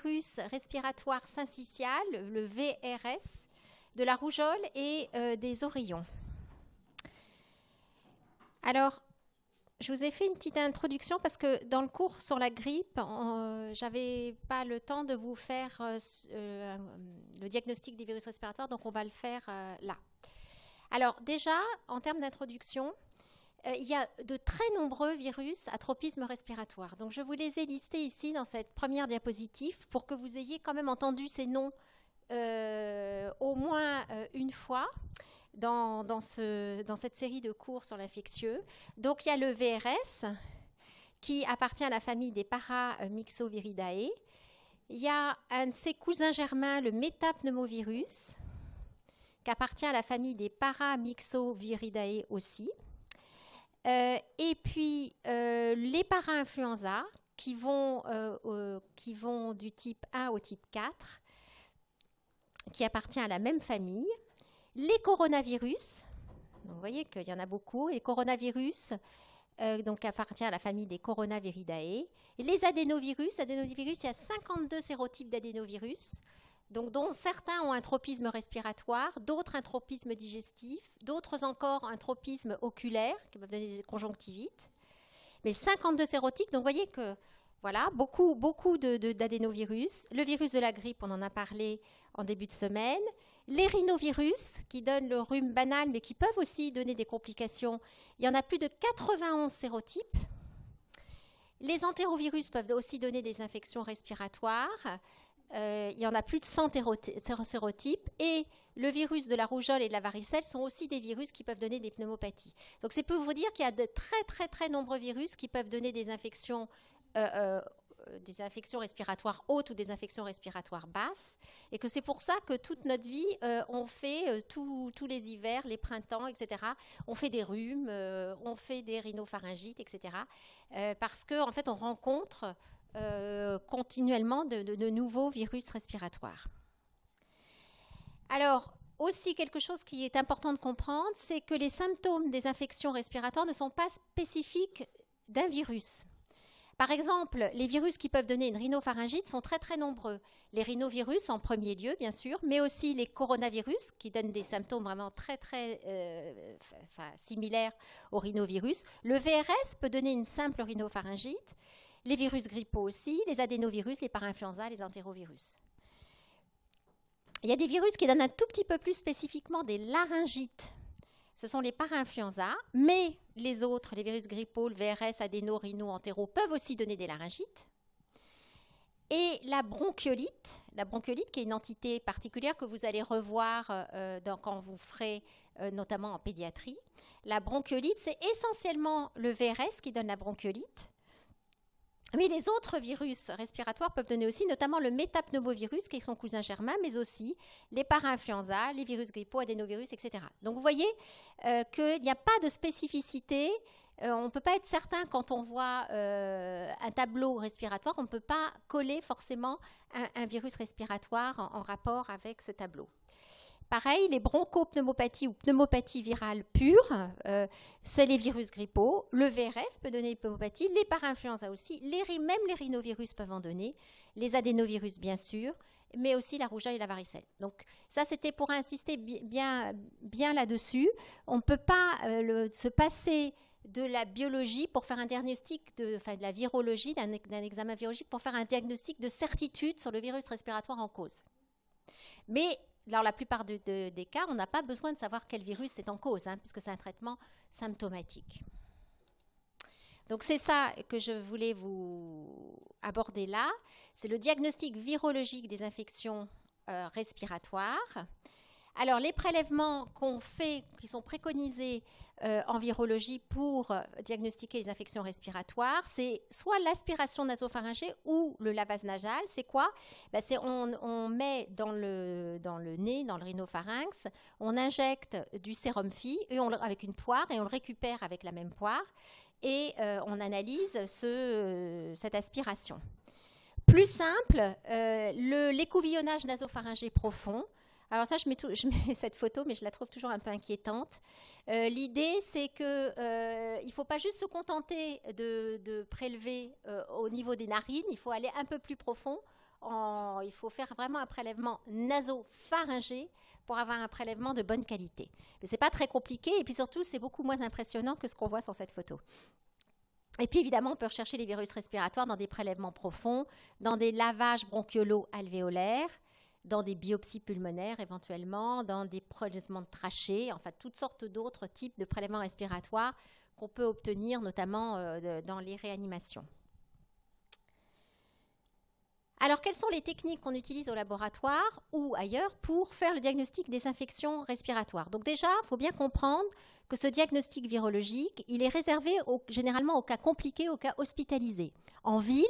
virus respiratoire syncytial, le VRS, de la rougeole et euh, des oreillons. Alors, je vous ai fait une petite introduction parce que dans le cours sur la grippe, je euh, j'avais pas le temps de vous faire euh, le diagnostic des virus respiratoires, donc on va le faire là. Alors déjà, en termes d'introduction, euh, il y a de très nombreux virus à tropisme respiratoire. Donc je vous les ai listés ici dans cette première diapositive pour que vous ayez quand même entendu ces noms euh, au moins euh, une fois. Dans, cette série de cours sur l'infectieux. Donc il y a le VRS qui appartient à la famille des paramyxoviridae. Il y a un de ses cousins germains, le métapneumovirus, qui appartient à la famille des paramyxoviridae aussi. Euh, et puis euh, les para-influenza euh, qui, vont, du type 1 au type 4, qui appartient à la même famille. Les coronavirus, vous voyez qu'il y en a beaucoup. Les coronavirus, appartiennent donc appartient à la famille des coronaviridae. Les adénovirus, adénovirus, il y a 52 sérotypes d'adénovirus. Donc, dont certains ont un tropisme respiratoire, d'autres un tropisme digestif, d'autres encore un tropisme oculaire, qui peuvent donner des conjonctivites. Mais 52 sérotiques, donc vous voyez que voilà, beaucoup, beaucoup d'adénovirus. De, le virus de la grippe, on en a parlé en début de semaine. Les rhinovirus, qui donnent le rhume banal, mais qui peuvent aussi donner des complications. Il y en a plus de 91 sérotypes. Les entérovirus peuvent aussi donner des infections respiratoires. Euh, il y en a plus de 100 sérotypes et le virus de la rougeole et de la varicelle sont aussi des virus qui peuvent donner des pneumopathies. Donc c'est pour vous dire qu'il y a de très très très nombreux virus qui peuvent donner des infections euh, euh, des infections respiratoires hautes ou des infections respiratoires basses, et que c'est pour ça que toute notre vie, on fait tous les hivers, les printemps, etc., on fait des rhumes, on fait des rhinopharyngites, etc., parce qu'en fait, on rencontre euh, continuellement de, nouveaux virus respiratoires. Alors, aussi quelque chose qui est important de comprendre, c'est que les symptômes des infections respiratoires ne sont pas spécifiques d'un virus. Par exemple, les virus qui peuvent donner une rhinopharyngite sont très très nombreux. Les rhinovirus en premier lieu, bien sûr, mais aussi les coronavirus qui donnent des symptômes vraiment très très euh, similaires au rhinovirus. Le VRS peut donner une simple rhinopharyngite les virus grippaux aussi, les adénovirus, les parainfluenza, les entérovirus. Il y a des virus qui donnent un tout petit peu plus spécifiquement des laryngites. Ce sont les parainfluenza, mais les autres, les virus grippaux, le VRS, adéno, rhino, entéro, peuvent aussi donner des laryngites. Et la bronchiolite, la bronchiolite qui est une entité particulière que vous allez revoir euh, quand vous ferez euh, notamment en pédiatrie. La bronchiolite, c'est essentiellement le VRS qui donne la bronchiolite, mais les autres virus respiratoires peuvent donner aussi, notamment le métapneumovirus, qui est son cousin germain, mais aussi les parainfluenza, les virus grippaux, adénovirus, etc. Donc vous voyez euh, qu'il n'y a pas de spécificité. Euh, on ne peut pas être certain quand on voit euh, un tableau respiratoire, on ne peut pas coller forcément un, virus respiratoire en rapport avec ce tableau. Pareil, les bronchopneumopathies ou pneumopathies virales pures, euh, c'est les virus grippaux. Le VRS peut donner une pneumopathie. les parainfluenza aussi, même les rhinovirus peuvent en donner, les adénovirus bien sûr, mais aussi la rougeole et la varicelle. Donc ça, c'était pour insister bien, là-dessus. On ne peut pas euh, se passer de la biologie pour faire un diagnostic, de, enfin de la virologie, d'un examen virologique pour faire un diagnostic de certitude sur le virus respiratoire en cause. Mais dans la plupart des cas, on n'a pas besoin de savoir quel virus est en cause, hein, puisque c'est un traitement symptomatique. Donc c'est ça que je voulais vous aborder là. C'est le diagnostic virologique des infections euh, respiratoires. Alors les prélèvements qu'on fait, qui sont préconisés euh, en virologie pour euh, diagnostiquer les infections respiratoires, c'est soit l'aspiration nasopharyngée ou le lavage nasal. C'est quoi ben, C'est on, met dans le, dans le nez, dans le rhinopharynx, on injecte du sérum phi et on, avec une poire et on le récupère avec la même poire et euh, on analyse ce, cette aspiration. Plus simple, l'écouvillonnage nasopharyngé profond, alors ça, je mets, cette photo, mais je la trouve toujours un peu inquiétante. Euh, l'idée, c'est qu'il euh, ne faut pas juste se contenter de, prélever euh, au niveau des narines, il faut aller un peu plus profond. En, il faut faire vraiment un prélèvement nasopharyngé pour avoir un prélèvement de bonne qualité. ce n'est pas très compliqué et puis surtout, c'est beaucoup moins impressionnant que ce qu'on voit sur cette photo. Et puis évidemment, on peut rechercher les virus respiratoires dans des prélèvements profonds, dans des lavages bronchiolo-alvéolaires, dans des biopsies pulmonaires éventuellement, dans des prélèvements de trachées, enfin toutes sortes d'autres types de prélèvements respiratoires qu'on peut obtenir notamment euh, dans les réanimations. Alors, quelles sont les techniques qu'on utilise au laboratoire ou ailleurs pour faire le diagnostic des infections respiratoires Donc déjà, il faut bien comprendre que ce diagnostic virologique, il est réservé généralement aux cas compliqués, aux cas hospitalisés. En ville,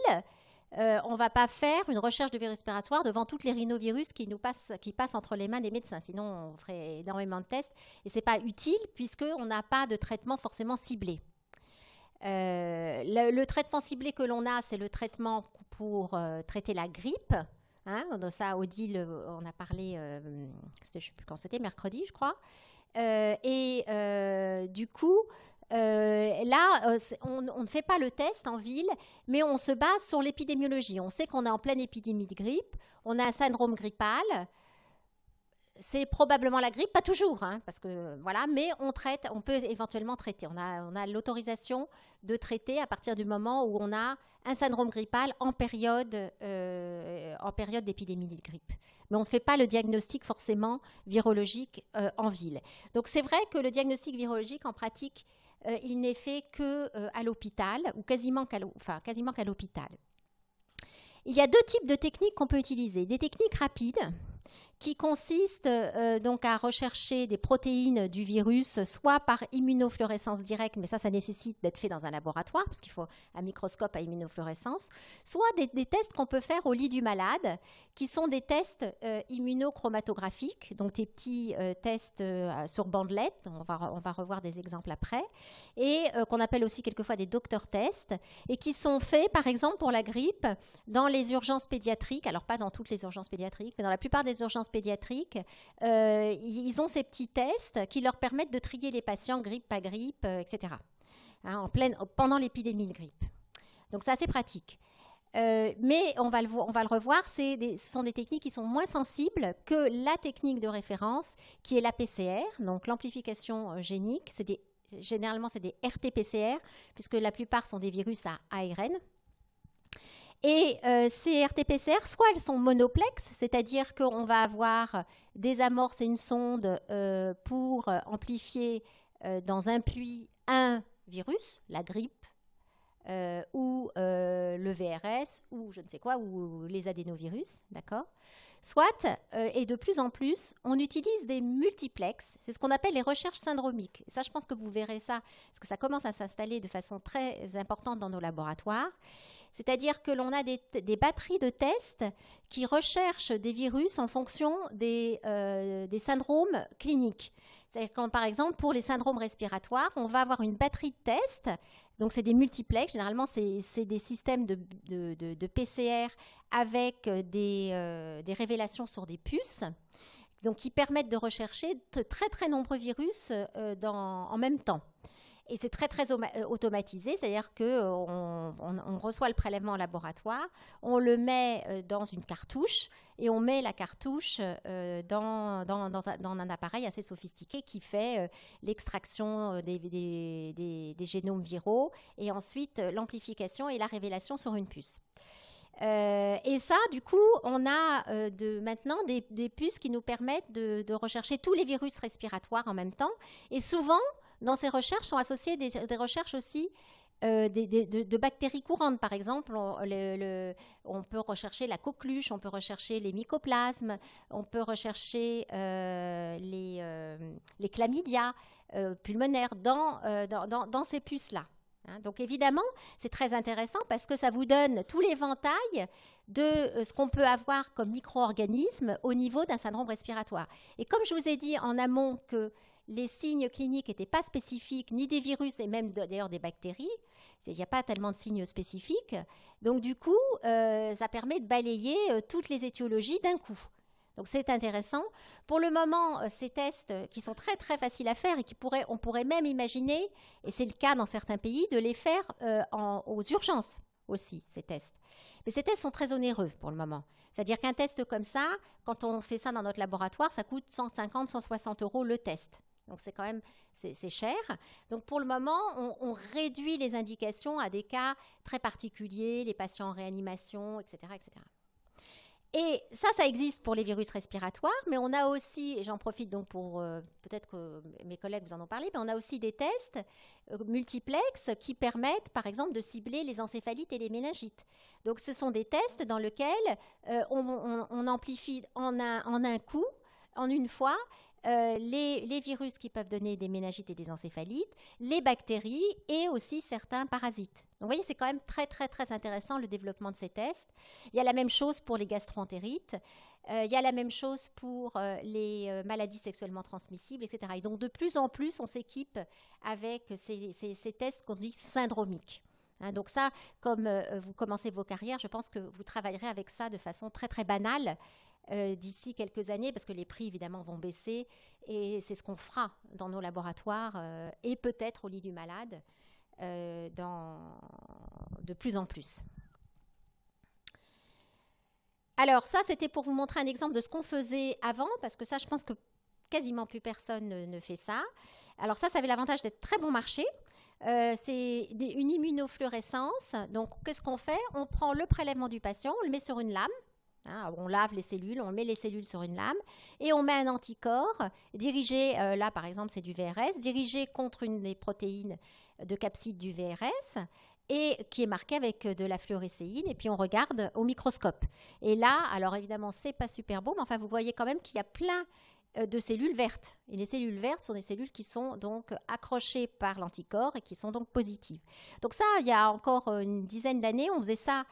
euh, on ne va pas faire une recherche de virus respiratoire devant toutes les rhinovirus qui, passent, qui passent entre les mains des médecins. Sinon, on ferait énormément de tests. Et ce n'est pas utile puisqu'on n'a pas de traitement forcément ciblé. Euh, le, traitement ciblé que l'on a, c'est le traitement pour euh, traiter la grippe. Hein. ça, Odile, on a parlé, je ne sais plus quand c'était, mercredi, je crois. et du coup, euh, là, euh, on, ne fait pas le test en ville, mais on se base sur l'épidémiologie. On sait qu'on est en pleine épidémie de grippe, on a un syndrome grippal. C'est probablement la grippe, pas toujours, hein, parce que voilà, mais on traite, on peut éventuellement traiter. On a, l'autorisation de traiter à partir du moment où on a un syndrome grippal en période, euh, en période d'épidémie de grippe. Mais on ne fait pas le diagnostic forcément virologique en ville. Donc c'est vrai que le diagnostic virologique en pratique euh, il n'est fait que euh, à l'hôpital ou quasiment qu'à l'hôpital. Il y a deux types de techniques qu'on peut utiliser. Des techniques rapides qui consiste euh, donc à rechercher des protéines du virus, soit par immunofluorescence directe, mais ça, ça nécessite d'être fait dans un laboratoire, parce qu'il faut un microscope à immunofluorescence, soit des, tests qu'on peut faire au lit du malade, qui sont des tests euh, immunochromatographiques, donc des petits euh, tests sur bandelettes, on va, on va revoir des exemples après, et qu'on appelle aussi quelquefois des docteurs tests, et qui sont faits, par exemple, pour la grippe, dans les urgences pédiatriques, alors pas dans toutes les urgences pédiatriques, mais dans la plupart des urgences pédiatriques, euh, ils ont ces petits tests qui leur permettent de trier les patients grippe, pas grippe, euh, etc. Hein, en pleine, pendant l'épidémie de grippe. Donc c'est assez pratique. Euh, mais on va le, on va le revoir, des, ce sont des techniques qui sont moins sensibles que la technique de référence qui est la PCR, donc l'amplification génique. Des, généralement, c'est des RT-PCR, puisque la plupart sont des virus à ARN. Et euh, ces RT-PCR, soit elles sont monoplexes, c'est-à-dire qu'on va avoir des amorces et une sonde euh, pour euh, amplifier dans un puits un virus, la grippe, ou le VRS, ou je ne sais quoi, ou les adénovirus, d'accord Soit, et de plus en plus, on utilise des multiplexes, c'est ce qu'on appelle les recherches syndromiques. ça, je pense que vous verrez ça, parce que ça commence à s'installer de façon très importante dans nos laboratoires. C'est-à-dire que l'on a des, batteries de tests qui recherchent des virus en fonction euh, des, syndromes cliniques. C'est-à-dire quand, par exemple, pour les syndromes respiratoires, on va avoir une batterie de tests. Donc, c'est des multiplex. Généralement, c'est des systèmes de, PCR avec euh, euh, des, révélations sur des puces. Donc, qui permettent de rechercher de très, très nombreux virus en même temps. Et c'est très très euh, automatisé, c'est-à-dire qu'on euh, on, reçoit le prélèvement en laboratoire, on le met euh, dans une cartouche et on met la cartouche dans, dans, un, appareil assez sophistiqué qui fait l'extraction des, des, génomes viraux et ensuite l'amplification et la révélation sur une puce. et ça, du coup, on a de, maintenant des, des, puces qui nous permettent de, de, rechercher tous les virus respiratoires en même temps. Et souvent, dans ces recherches sont associées des, recherches aussi euh, de, bactéries courantes, par exemple. On, peut rechercher la coqueluche, on peut rechercher les mycoplasmes, on peut rechercher euh, les, euh, les, chlamydia pulmonaires dans, ces puces-là. Hein. donc évidemment, c'est très intéressant parce que ça vous donne tout l'éventail de ce qu'on peut avoir comme micro-organisme au niveau d'un syndrome respiratoire. Et comme je vous ai dit en amont que les signes cliniques n'étaient pas spécifiques, ni des virus et même d'ailleurs des bactéries. Il n'y a pas tellement de signes spécifiques. Donc du coup, euh, ça permet de balayer euh, toutes les étiologies d'un coup. Donc c'est intéressant. Pour le moment, euh, ces tests qui sont très très faciles à faire et qui pourraient, on pourrait même imaginer, et c'est le cas dans certains pays, de les faire aux urgences aussi, ces tests. Mais ces tests sont très onéreux pour le moment. C'est-à-dire qu'un test comme ça, quand on fait ça dans notre laboratoire, ça coûte 150-160 euros le test. Donc c'est quand même c'est cher. Donc pour le moment, on, réduit les indications à des cas très particuliers, les patients en réanimation, etc., etc. Et ça, ça existe pour les virus respiratoires, mais on a aussi, et j'en profite donc pour, euh, peut-être que mes collègues vous en ont parlé, mais on a aussi des tests euh, multiplex qui permettent, par exemple, de cibler les encéphalites et les méningites. Donc ce sont des tests dans lesquels euh, on, amplifie en en un coup, en une fois, euh, les, virus qui peuvent donner des méningites et des encéphalites, les bactéries et aussi certains parasites. Donc, vous voyez, c'est quand même très, très, très intéressant le développement de ces tests. Il y a la même chose pour les gastroentérites. Euh, il y a la même chose pour euh, les maladies sexuellement transmissibles, etc. Et donc, de plus en plus, on s'équipe avec ces, tests qu'on dit syndromiques. Hein. donc ça, comme vous commencez vos carrières, je pense que vous travaillerez avec ça de façon très très banale euh, d'ici quelques années, parce que les prix évidemment vont baisser, et c'est ce qu'on fera dans nos laboratoires euh, et peut-être au lit du malade euh, dans, de plus en plus. Alors ça, c'était pour vous montrer un exemple de ce qu'on faisait avant, parce que ça, je pense que quasiment plus personne ne, fait ça. Alors ça, ça avait l'avantage d'être très bon marché. c'est une immunofluorescence. Donc, qu'est-ce qu'on fait On prend le prélèvement du patient, on le met sur une lame, Hein, on lave les cellules, on met les cellules sur une lame et on met un anticorps dirigé, euh, là par exemple c'est du VRS, dirigé contre une des protéines de capside du VRS et qui est marqué avec euh, de la fluorescéine. et puis on regarde au microscope. Et là, alors évidemment, c'est pas super beau, mais enfin, vous voyez quand même qu'il y a plein euh, de cellules vertes. Et les cellules vertes sont des cellules qui sont donc accrochées par l'anticorps et qui sont donc positives. Donc ça, il y a encore une dizaine d'années, on faisait ça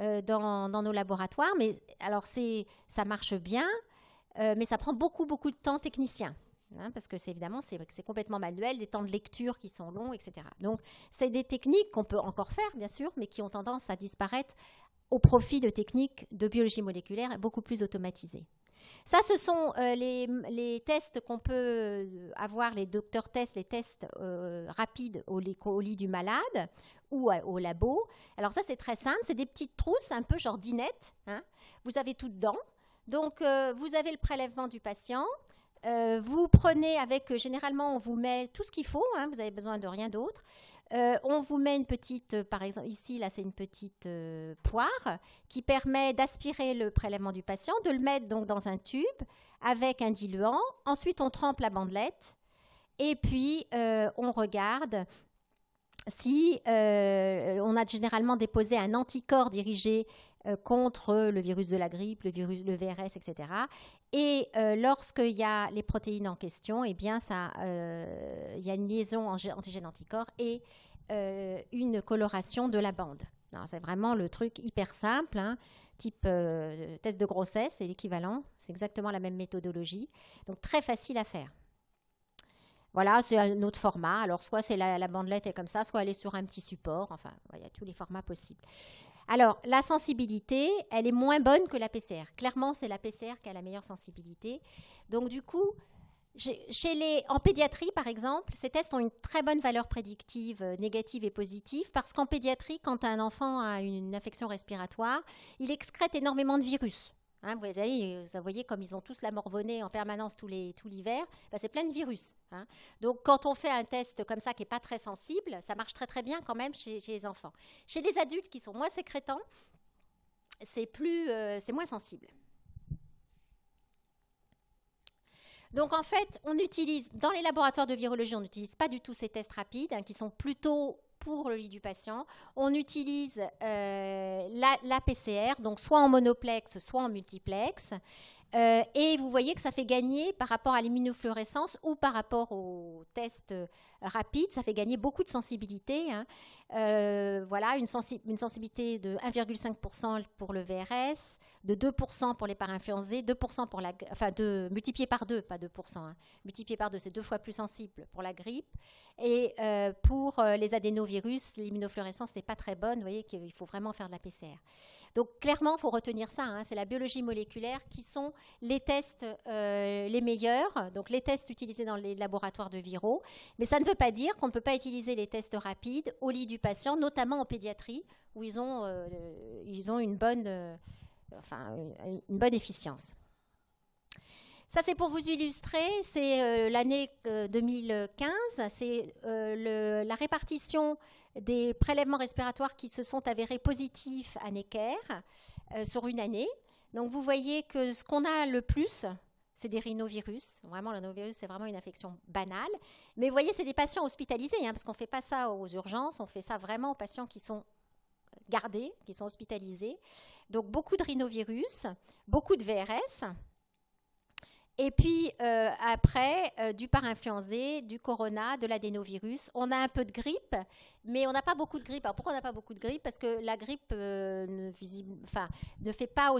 euh, dans, nos laboratoires. Mais alors, ça marche bien, euh, mais ça prend beaucoup, beaucoup de temps technicien. Hein, parce que c'est évidemment, c'est complètement manuel, des temps de lecture qui sont longs, etc. Donc, c'est des techniques qu'on peut encore faire, bien sûr, mais qui ont tendance à disparaître au profit de techniques de biologie moléculaire beaucoup plus automatisées. Ça, ce sont euh, les, tests qu'on peut euh, avoir, les docteurs tests, les tests euh, rapides au, lit du malade ou au labo. Alors ça, c'est très simple, c'est des petites trousses, un peu genre dinette. Hein. Vous avez tout dedans. Donc, vous avez le prélèvement du patient. vous prenez avec, généralement, on vous met tout ce qu'il faut, hein. vous avez besoin de rien d'autre. Euh, on vous met une petite, euh, par exemple ici, là c'est une petite euh, poire qui permet d'aspirer le prélèvement du patient, de le mettre donc dans un tube avec un diluant. Ensuite, on trempe la bandelette et puis on regarde si on a généralement déposé un anticorps dirigé contre le virus de la grippe, le virus, le VRS, etc. Et lorsqu'il y a les protéines en question, eh bien, ça, il y a une liaison antigène-anticorps et euh, une coloration de la bande. C'est vraiment le truc hyper simple, hein. type euh, test de grossesse, c'est l'équivalent, c'est exactement la même méthodologie, donc très facile à faire. Voilà, c'est un autre format. Alors, soit c'est la, la, bandelette est comme ça, soit elle est sur un petit support. Enfin, il y a tous les formats possibles. Alors, la sensibilité, elle est moins bonne que la PCR. Clairement, c'est la PCR qui a la meilleure sensibilité. Donc, du coup, chez les, en pédiatrie, par exemple, ces tests ont une très bonne valeur prédictive euh, négative et positive parce qu'en pédiatrie, quand un enfant a une infection respiratoire, il excrète énormément de virus. Hein, euh, vous, voyez, comme ils ont tous la morvonnée en permanence tout l'hiver, bah, c'est plein de virus. Hein. Donc, quand on fait un test comme ça qui n'est pas très sensible, ça marche très très bien quand même chez, les enfants. Chez les adultes qui sont moins sécrétants, c'est euh, moins sensible. Donc en fait, on utilise, dans les laboratoires de virologie, on n'utilise pas du tout ces tests rapides, hein, qui sont plutôt pour le lit du patient. On utilise euh, la, PCR, donc soit en monoplex, soit en multiplex. Euh, et vous voyez que ça fait gagner par rapport à l'immunofluorescence ou par rapport aux tests euh, rapides, ça fait gagner beaucoup de sensibilité. Hein. Euh, voilà, une, sensibilité de 1,5% pour le VRS, de 2% pour les parinfluencés, 2% pour la, enfin multiplié par 2, pas 2%, hein. multiplié par 2, c'est deux fois plus sensible pour la grippe. Et pour les adénovirus, l'immunofluorescence n'est pas très bonne, vous voyez qu'il faut vraiment faire de la PCR. Donc clairement, il faut retenir ça, hein, c'est la biologie moléculaire qui sont les tests euh, les meilleurs, donc les tests utilisés dans les laboratoires de Viro. Mais ça ne veut pas dire qu'on ne peut pas utiliser les tests rapides au lit du patient, notamment en pédiatrie, où ils ont, euh, ils ont une, bonne, euh, une bonne efficience. Ça, c'est pour vous illustrer, c'est l'année 2015, c'est la répartition des prélèvements respiratoires qui se sont avérés positifs à Necker euh, sur une année. Donc vous voyez que ce qu'on a le plus, c'est des rhinovirus. Vraiment, le rhinovirus, c'est vraiment une infection banale. Mais vous voyez, c'est des patients hospitalisés, hein, parce qu'on ne fait pas ça aux urgences, on fait ça vraiment aux patients qui sont gardés, qui sont hospitalisés. Donc beaucoup de rhinovirus, beaucoup de VRS, et puis euh, après, euh, du du influencé du corona, de l'adénovirus. On a un peu de grippe, mais on n'a pas beaucoup de grippe. Alors pourquoi on n'a pas beaucoup de grippe Parce que la grippe euh, ne, fait pas,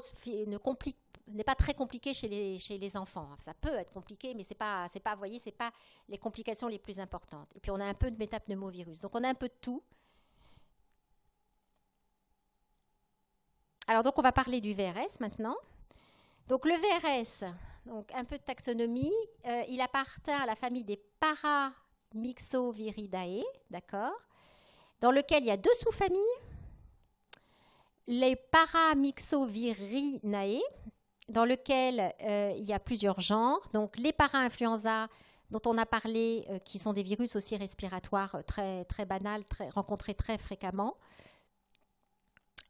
ne complique n'est pas très compliqué chez les, enfants. Ça peut être compliqué, mais c'est pas, pas, voyez, c'est pas les complications les plus importantes. Et puis on a un peu de métapneumovirus. Donc on a un peu de tout. Alors donc on va parler du VRS maintenant. Donc le VRS, donc un peu de taxonomie. Euh, il appartient à la famille des Paramyxoviridae, d'accord, dans lequel il y a deux sous-familles. Les Paramyxovirinae, dans lequel euh, il y a plusieurs genres. Donc les para dont on a parlé, euh, qui sont des virus aussi respiratoires très, très banals, très, rencontrés très fréquemment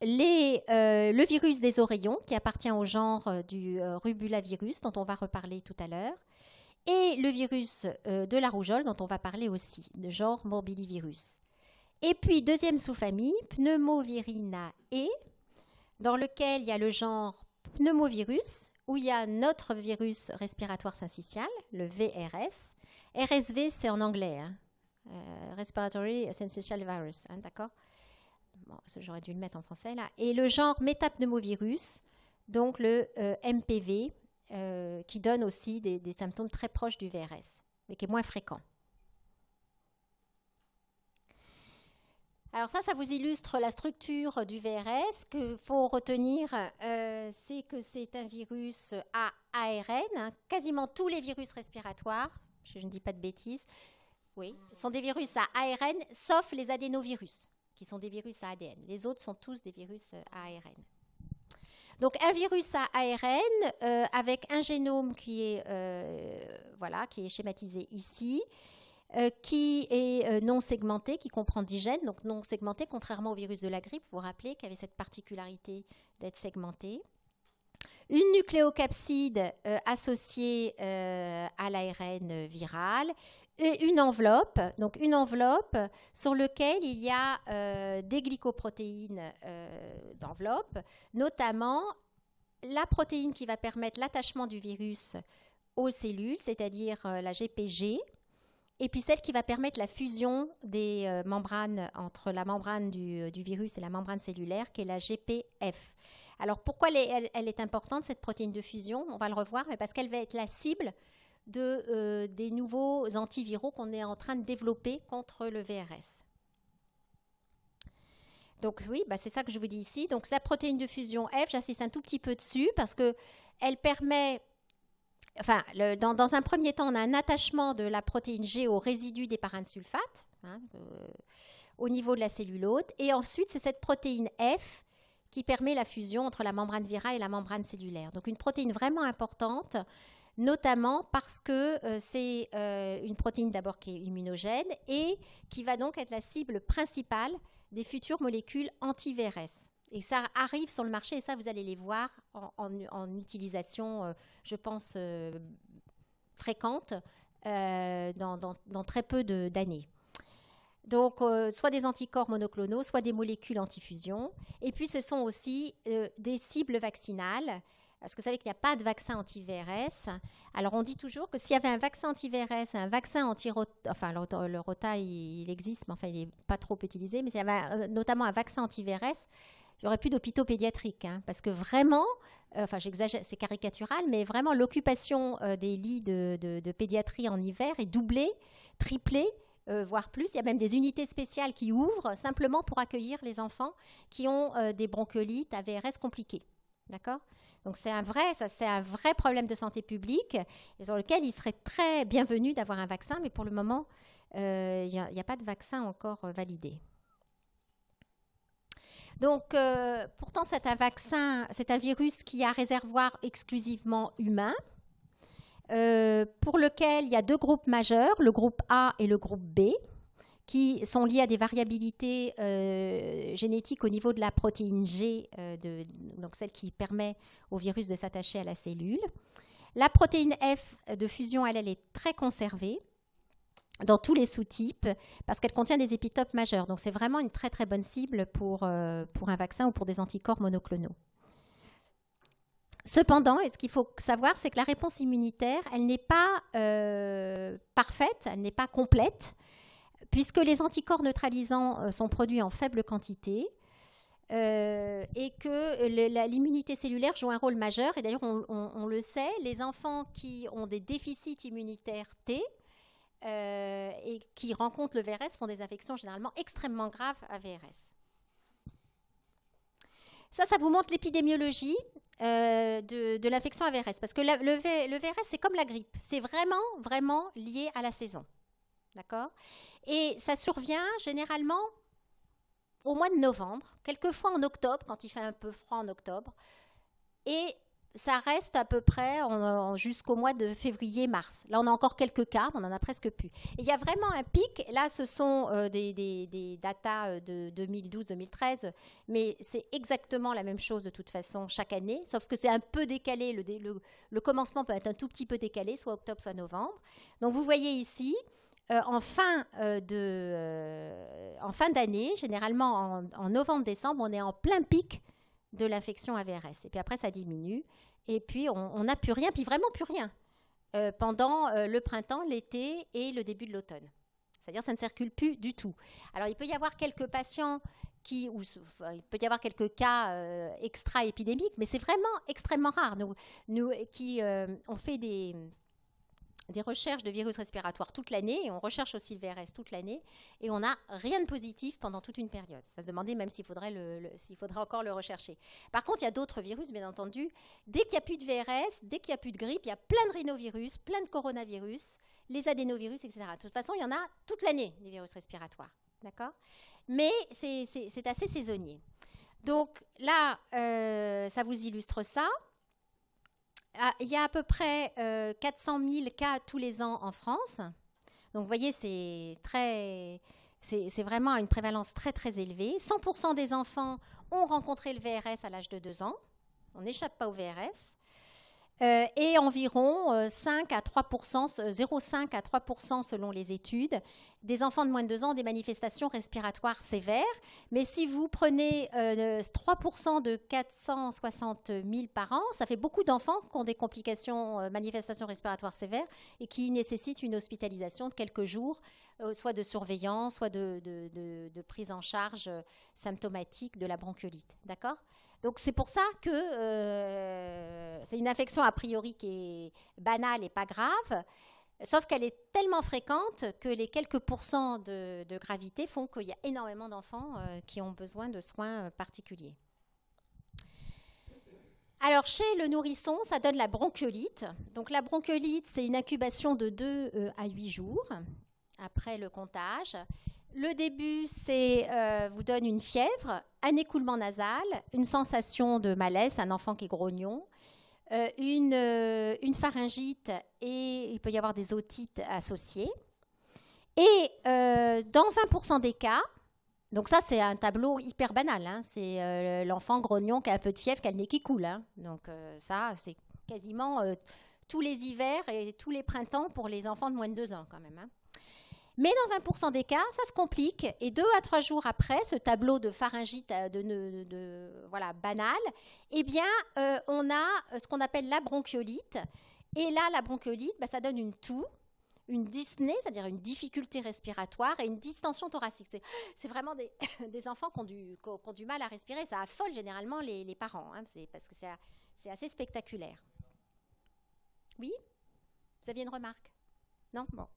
les, euh, le virus des oreillons, qui appartient au genre euh, du euh, rubulavirus, dont on va reparler tout à l'heure, et le virus de la rougeole, dont on va parler aussi, de genre morbidivirus. Et puis, deuxième sous-famille, Pneumovirinae, dans lequel il y a le genre pneumovirus, où il y a notre virus respiratoire syncytial, le VRS. RSV, c'est en anglais, hein. Respiratory Syncytial Virus, hein, d'accord j'aurais dû le mettre en français là, et le genre métapneumovirus, donc le euh, MPV, euh, qui donne aussi des, symptômes très proches du VRS, mais qui est moins fréquent. Alors ça, ça vous illustre la structure du VRS. qu'il faut retenir, euh, c'est que c'est un virus à ARN. Hein. Quasiment tous les virus respiratoires, je ne dis pas de bêtises, oui, sont des virus à ARN, sauf les adénovirus qui sont des virus à ADN. Les autres sont tous des virus à euh, ARN. Donc un virus à ARN euh, avec un génome qui est, euh, voilà, qui est schématisé ici, qui est non segmenté, qui comprend 10 gènes, donc non segmenté, contrairement au virus de la grippe, vous vous rappelez, qui avait cette particularité d'être segmenté. Une nucléocapside associée à l'ARN viral, et une enveloppe, donc une enveloppe sur laquelle il y a euh, des glycoprotéines euh, d'enveloppe, notamment la protéine qui va permettre l'attachement du virus aux cellules, c'est-à-dire euh, la GPG, et puis celle qui va permettre la fusion des membranes entre la membrane du, virus et la membrane cellulaire, qui est la GPF. Alors pourquoi elle, elle est importante, cette protéine de fusion On va le revoir, mais parce qu'elle va être la cible de, euh, des nouveaux antiviraux qu'on est en train de développer contre le VRS. Donc oui, bah, c'est ça que je vous dis ici. Donc la protéine de fusion F, j'insiste un tout petit peu dessus parce que elle permet, enfin, dans, un premier temps, on a un attachement de la protéine G au résidu des parinsulfates hein, euh, au niveau de la cellule hôte. Et ensuite, c'est cette protéine F qui permet la fusion entre la membrane virale et la membrane cellulaire. Donc une protéine vraiment importante notamment parce que euh, c'est euh, une protéine d'abord qui est immunogène et qui va donc être la cible principale des futures molécules anti-VRS. Et ça arrive sur le marché et ça, vous allez les voir en, utilisation, euh, je pense, fréquente dans, très peu d'années. Donc, soit des anticorps monoclonaux, soit des molécules antifusion. Et puis, ce sont aussi des cibles vaccinales parce que vous savez qu'il n'y a pas de vaccin anti-VRS. Alors on dit toujours que s'il y avait un vaccin anti-VRS, un vaccin anti-rota, enfin le, rota il, existe, mais enfin il n'est pas trop utilisé, mais s'il y avait euh, notamment un vaccin anti-VRS, aurait plus d'hôpitaux pédiatriques. Hein, parce que vraiment, euh, enfin j'exagère, c'est caricatural, mais vraiment l'occupation euh, des lits de, pédiatrie en hiver est doublée, triplée, voire plus. Il y a même des unités spéciales qui ouvrent simplement pour accueillir les enfants qui ont des broncholites, AVRS compliquées. D'accord donc c'est un vrai, ça c'est un vrai problème de santé publique et sur lequel il serait très bienvenu d'avoir un vaccin, mais pour le moment, euh, il n'y a, pas de vaccin encore euh, validé. Donc, euh, pourtant, c'est un vaccin, c'est un virus qui a réservoir exclusivement humain, pour lequel il y a deux groupes majeurs, le groupe A et le groupe B qui sont liées à des variabilités euh, génétiques au niveau de la protéine G, euh, donc celle qui permet au virus de s'attacher à la cellule. La protéine F de fusion, elle, elle est très conservée dans tous les sous-types parce qu'elle contient des épitopes majeurs. Donc c'est vraiment une très très bonne cible pour, euh, pour un vaccin ou pour des anticorps monoclonaux. Cependant, ce qu'il faut savoir, c'est que la réponse immunitaire, elle n'est pas parfaite, elle n'est pas complète puisque les anticorps neutralisants euh, sont produits en faible quantité, euh, et que l'immunité cellulaire joue un rôle majeur. Et d'ailleurs, on, le sait, les enfants qui ont des déficits immunitaires T euh, et qui rencontrent le VRS font des affections généralement extrêmement graves à VRS. Ça, ça vous montre l'épidémiologie de, l'infection à VRS. Parce que le, le VRS, c'est comme la grippe. C'est vraiment, vraiment lié à la saison. D'accord Et ça survient généralement au mois de novembre, quelquefois en octobre, quand il fait un peu froid en octobre. Et ça reste à peu près jusqu'au mois de février-mars. Là, on a encore quelques cas, mais on en a presque plus. il y a vraiment un pic. Là, ce sont euh, des, datas euh, de 2012-2013, mais c'est exactement la même chose de toute façon chaque année, sauf que c'est un peu décalé. le, le, commencement peut être un tout petit peu décalé, soit octobre, soit novembre. Donc, vous voyez ici, euh, en fin euh, euh, en fin d'année, généralement en, novembre-décembre, on est en plein pic de l'infection AVRS. Et puis après, ça diminue. Et puis on n'a plus rien, puis vraiment plus rien pendant le printemps, l'été et le début de l'automne. C'est-à-dire ça ne circule plus du tout. Alors il peut y avoir quelques patients qui, ou, il peut y avoir quelques cas extra-épidémiques, mais c'est vraiment extrêmement rare. Nous, qui on fait des des recherches de virus respiratoires toute l'année, et on recherche aussi le VRS toute l'année, et on n'a rien de positif pendant toute une période. Ça se demandait même s'il faudrait, encore le rechercher. Par contre, il y a d'autres virus, bien entendu. Dès qu'il n'y a plus de VRS, dès qu'il n'y a plus de grippe, il y a plein de rhinovirus, plein de coronavirus, les adénovirus, etc. De toute façon, il y en a toute l'année, des virus respiratoires. D'accord Mais c'est, assez saisonnier. Donc là, euh, ça vous illustre ça. Ah, il y a à peu près 400 euh, 000 cas tous les ans en France. Donc, vous voyez, c'est très, c'est vraiment une prévalence très très élevée. 100% des enfants ont rencontré le VRS à l'âge de 2 ans. On n'échappe pas au VRS. Euh, et environ 5 euh, à 3 0,5 à 3 selon les études, des enfants de moins de 2 ans des manifestations respiratoires sévères. Mais si vous prenez 3 euh, de 460 000 par ça fait beaucoup d'enfants qui ont des complications, manifestations respiratoires sévères et qui nécessitent une hospitalisation de quelques jours, soit de surveillance, soit de, de, prise en charge symptomatique de la bronchiolite. D'accord donc c'est pour ça que euh, c'est une infection a priori qui est banale et pas grave, sauf qu'elle est tellement fréquente que les quelques pourcents de, gravité font qu'il y a énormément d'enfants euh, qui ont besoin de soins euh, particuliers. Alors chez le nourrisson, ça donne la bronchiolite. Donc la bronchiolite, c'est une incubation de 2 à 8 jours après le comptage. Le début, c'est euh, vous donne une fièvre, un écoulement nasal, une sensation de malaise, un enfant qui est grognon, euh, une, euh, une, pharyngite et il peut y avoir des otites associées. Et dans 20% des cas, donc ça c'est un tableau hyper banal, hein, c'est l'enfant grognon qui a un peu de fièvre, qu'elle a le nez qui coule. Hein. donc ça c'est quasiment tous les hivers et tous les printemps pour les enfants de moins de 2 ans quand même. Hein. Mais dans 20% des cas, ça se complique et deux à trois jours après ce tableau de pharyngite euh, de, voilà, banal, eh bien, euh, on a euh, ce qu'on appelle la bronchiolite. Et là, la bronchiolite, bah, ça donne une toux, une dyspnée, c'est-à-dire une difficulté respiratoire et une distension thoracique. C'est vraiment des, enfants qui ont, du, du mal à respirer. Ça affole généralement les, les parents, hein. parce que c'est assez spectaculaire. Oui Vous aviez une remarque Non Bon.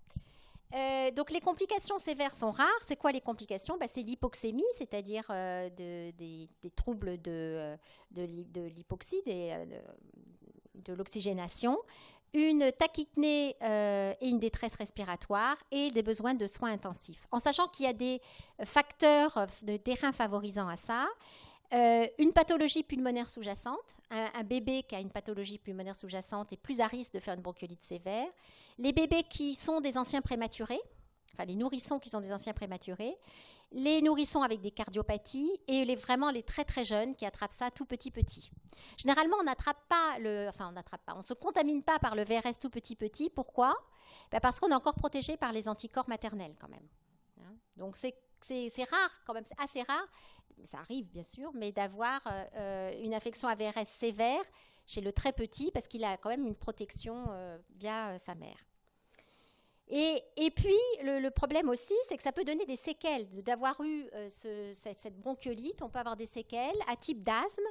Euh, donc les complications sévères sont rares. C'est quoi les complications bah, C'est l'hypoxémie, c'est-à-dire euh, des, troubles de, euh, l'hypoxie, de l'oxygénation, une tachypnée et une détresse respiratoire et des besoins de soins intensifs. En sachant qu'il y a des facteurs de terrain favorisant à ça, euh, une pathologie pulmonaire sous-jacente, un, bébé qui a une pathologie pulmonaire sous-jacente est plus à risque de faire une bronchiolite sévère. Les bébés qui sont des anciens prématurés, enfin les nourrissons qui sont des anciens prématurés, les nourrissons avec des cardiopathies et les, vraiment les très très jeunes qui attrapent ça tout petit petit. Généralement, on n'attrape pas le, enfin on n'attrape pas, on se contamine pas par le VRS tout petit petit. Pourquoi ben, Parce qu'on est encore protégé par les anticorps maternels quand même. Hein Donc c'est rare quand même, c'est assez rare ça arrive bien sûr, mais d'avoir euh, euh, une infection AVRS sévère chez le très petit parce qu'il a quand même une protection euh, via sa mère. Et, puis, le, problème aussi, c'est que ça peut donner des séquelles. D'avoir eu cette, bronchiolite, on peut avoir des séquelles à type d'asthme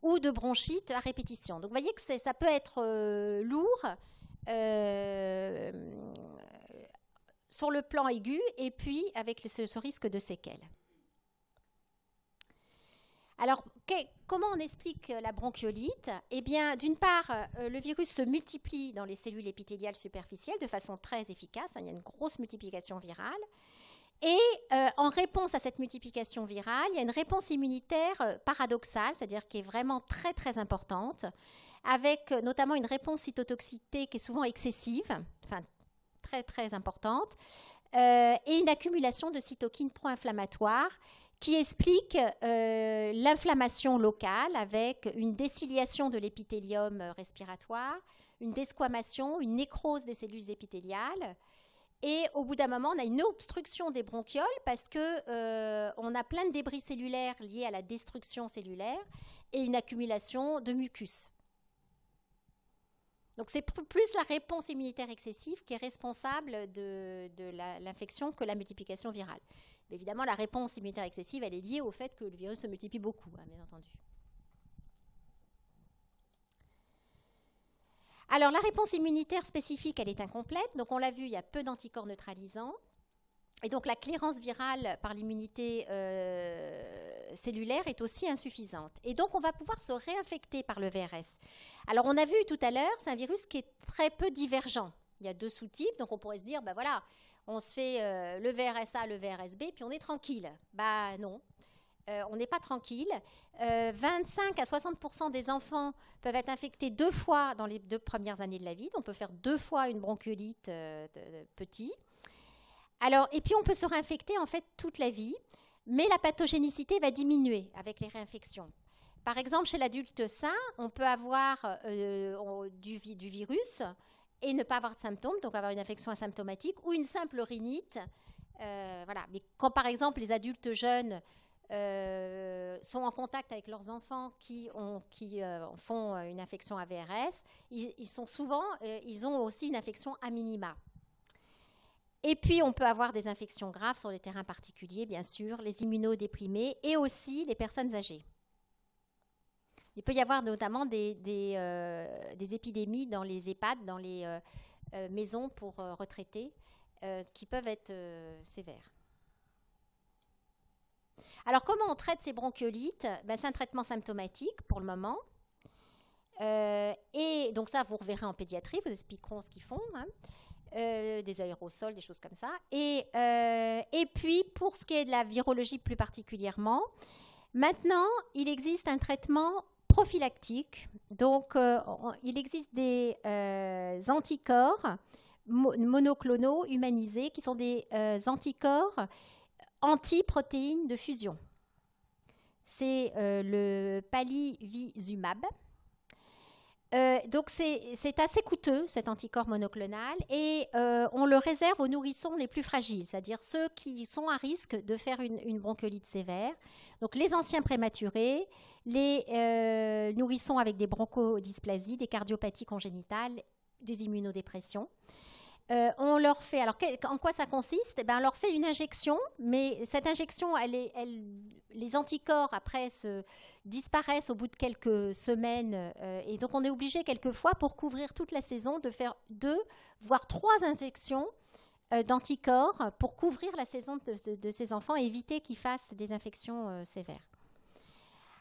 ou de bronchite à répétition. Donc, vous voyez que ça peut être lourd sur le plan aigu et puis avec ce, ce risque de séquelles. Alors, comment on explique euh, la bronchiolite Eh bien, d'une part, euh, le virus se multiplie dans les cellules épithéliales superficielles de façon très efficace. Hein, il y a une grosse multiplication virale. Et euh, en réponse à cette multiplication virale, il y a une réponse immunitaire paradoxale, c'est-à-dire qui est vraiment très très importante, avec notamment une réponse cytotoxicité qui est souvent excessive, enfin très très importante, et une accumulation de cytokines pro-inflammatoires qui explique euh, l'inflammation locale avec une déciliation de l'épithélium respiratoire, une desquamation, une nécrose des cellules épithéliales. Et au bout d'un moment, on a une obstruction des bronchioles parce que euh, a plein de débris cellulaires liés à la destruction cellulaire et une accumulation de mucus. Donc c'est plus la réponse immunitaire excessive qui est responsable de l'infection que la multiplication virale. Évidemment, la réponse immunitaire excessive, elle est liée au fait que le virus se multiplie beaucoup, hein, bien entendu. Alors, la réponse immunitaire spécifique, elle est incomplète. Donc, on l'a vu, il y a peu d'anticorps neutralisants. Et donc, la clairance virale par l'immunité euh, cellulaire est aussi insuffisante. Et donc, on va pouvoir se réinfecter par le VRS. Alors, on a vu tout à l'heure, c'est un virus qui est très peu divergent. Il y a deux sous-types, donc on pourrait se dire, ben voilà, on se fait euh, le VRSA, le VRSB, puis on est tranquille. Bah non, euh, on n'est pas tranquille. 25 euh, à 60 des enfants peuvent être infectés deux fois dans les deux premières années de la vie. On peut faire deux fois une bronchiolite de, petit. Alors, et puis on peut se réinfecter en fait toute la vie, mais la pathogénicité va diminuer avec les réinfections. Par exemple, chez l'adulte sain, on peut avoir du virus et ne pas avoir de symptômes, donc avoir une infection asymptomatique ou une simple rhinite. Euh, voilà. Mais quand par exemple les adultes jeunes euh, sont en contact avec leurs enfants qui, ont, qui euh, font une infection AVRS, ils, ils sont souvent, ils ont aussi une infection à minima. Et puis on peut avoir des infections graves sur les terrains particuliers, bien sûr, les immunodéprimés et aussi les personnes âgées. Il peut y avoir notamment des, des, euh, épidémies dans les EHPAD, dans les euh, euh, maisons pour retraités, qui peuvent être sévères. Alors, comment on traite ces bronchiolites ben, C'est un traitement symptomatique pour le moment. et donc ça, vous reverrez en pédiatrie, vous expliqueront ce qu'ils font. Hein. des aérosols, des choses comme ça. Et, et, puis, pour ce qui est de la virologie plus particulièrement, maintenant, il existe un traitement prophylactique. Donc, euh, il existe des euh, anticorps monoclonaux humanisés qui sont des euh, anticorps anti-protéines de fusion. C'est le palivizumab. donc c'est assez coûteux cet anticorps monoclonal et on le réserve aux nourrissons les plus fragiles, c'est-à-dire ceux qui sont à risque de faire une, une, sévère. Donc les anciens prématurés, les euh, nourrissons avec des bronchodysplasies, des cardiopathies congénitales, des immunodépressions. Euh, on leur fait, alors en quoi ça consiste eh bien, On leur fait une injection, mais cette injection, les anticorps après se disparaissent au bout de quelques semaines, euh, et donc on est obligé quelquefois pour couvrir toute la saison de faire deux, voire trois injections d'anticorps pour couvrir la saison de, ces enfants et éviter qu'ils fassent des infections sévères.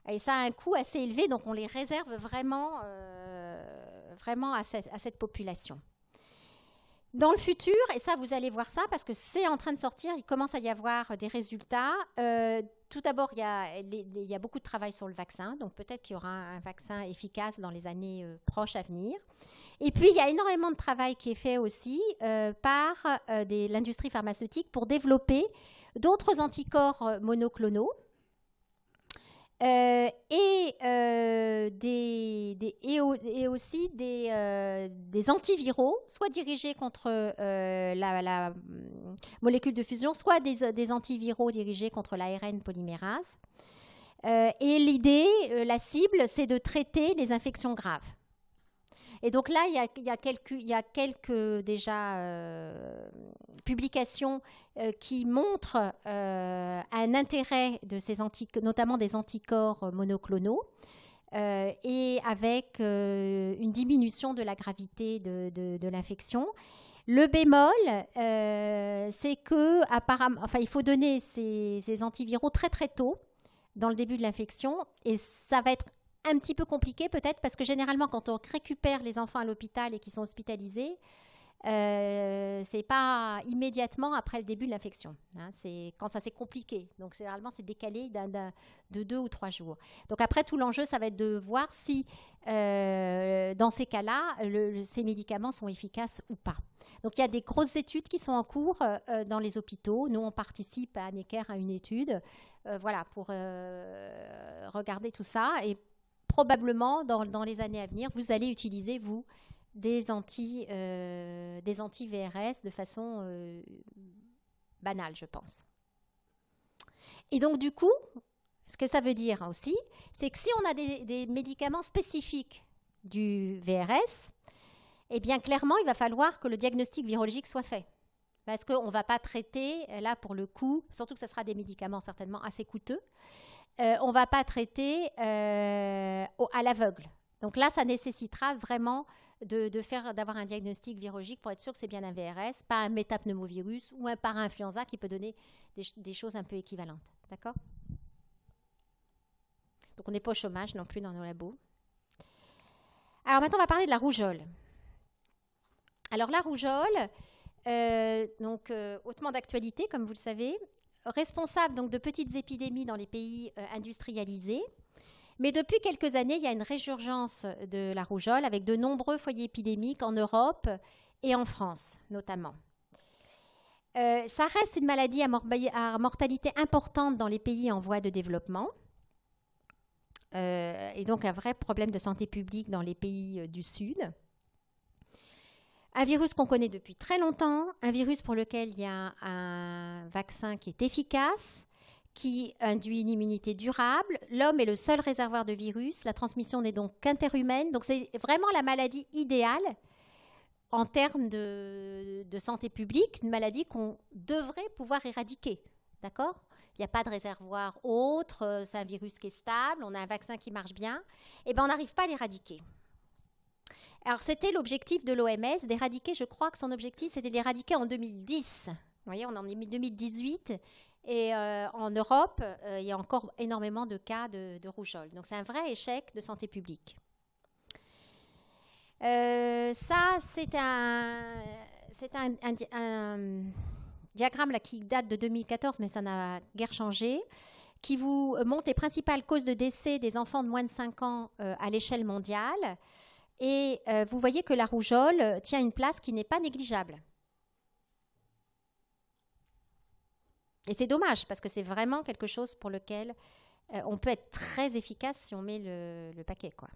Et ça a un coût assez élevé, donc on les réserve vraiment, euh, vraiment à, cette, population. Dans le futur, et ça vous allez voir ça parce que c'est en train de sortir, il commence à y avoir des résultats. Euh, tout d'abord, il, il, y a beaucoup de travail sur le vaccin, donc peut-être qu'il y aura un, vaccin efficace dans les années euh, proches à venir. Et puis, il y a énormément de travail qui est fait aussi par l'industrie pharmaceutique pour développer d'autres anticorps monoclonaux euh, et, euh, des, et, aussi des, euh, des, antiviraux, soit dirigés contre la, la, mm, molécule de fusion, soit des, des antiviraux dirigés contre l'ARN polymérase. et l'idée, la cible, c'est de traiter les infections graves. Et donc là, il y a, quelques, déjà euh, publications euh, qui montrent euh, un intérêt de ces notamment des anticorps monoclonaux. et avec une diminution de la gravité de, l'infection. Le bémol, c'est que enfin, il faut donner ces, ces, antiviraux très très tôt dans le début de l'infection et ça va être un petit peu compliqué peut-être parce que généralement quand on récupère les enfants à l'hôpital et qu'ils sont hospitalisés, euh, c'est pas immédiatement après le début de l'infection. Hein. c'est quand ça c'est compliqué. Donc généralement c'est décalé d'un de deux ou trois jours. Donc après tout l'enjeu ça va être de voir si euh, dans ces cas-là ces médicaments sont efficaces ou pas. Donc il y a des grosses études qui sont en cours euh, dans les hôpitaux. Nous on participe à Necker à une étude. voilà pour regarder tout ça et probablement dans, les années à venir, vous allez utiliser, vous, des, anti, euh, des vrs de façon euh, banale, je pense. Et donc, du coup, ce que ça veut dire aussi, c'est que si on a des, des médicaments spécifiques du VRS, eh bien, clairement, il va falloir que le diagnostic virologique soit fait parce qu'on ne va pas traiter, là pour le coup, surtout que ce sera des médicaments certainement assez coûteux, euh, on ne va pas traiter euh, à l'aveugle. Donc là, ça nécessitera vraiment de, faire d'avoir un diagnostic virologique pour être sûr que c'est bien un VRS, pas un métapneumovirus ou un para-influenza qui peut donner des, choses un peu équivalentes. D'accord Donc on n'est pas au chômage non plus dans nos labos. Alors maintenant, on va parler de la rougeole. Alors la rougeole, euh, donc hautement d'actualité, comme vous le savez, responsable donc de petites épidémies dans les pays euh, industrialisés. Mais depuis quelques années, il y a une résurgence de la rougeole avec de nombreux foyers épidémiques en Europe et en France notamment. Euh, ça reste une maladie à, mortalité importante dans les pays en voie de développement euh, et donc un vrai problème de santé publique dans les pays du Sud. Un virus qu'on connaît depuis très longtemps, un virus pour lequel il y a un vaccin qui est efficace, qui induit une immunité durable. L'homme est le seul réservoir de virus. La transmission n'est donc qu'interhumaine. Donc c'est vraiment la maladie idéale en termes de, santé publique, une maladie qu'on devrait pouvoir éradiquer. D'accord il n'y a pas de réservoir autre, c'est un virus qui est stable, on a un vaccin qui marche bien, et eh bien, on n'arrive pas à l'éradiquer. Alors c'était l'objectif de l'OMS d'éradiquer, je crois que son objectif c'était d'éradiquer en 2010. Vous voyez, on en est en 2018 et euh, en Europe, euh, il y a encore énormément de cas de, rougeole. Donc c'est un vrai échec de santé publique. Euh, ça, c'est un, diagramme qui date de 2014, mais ça n'a guère changé, qui vous montre les principales causes de décès des enfants de moins de 5 ans à l'échelle mondiale. Et euh, vous voyez que la rougeole euh, tient une place qui n'est pas négligeable. Et c'est dommage, parce que c'est vraiment quelque chose pour lequel euh, on peut être très efficace si on met le, paquet. quoi.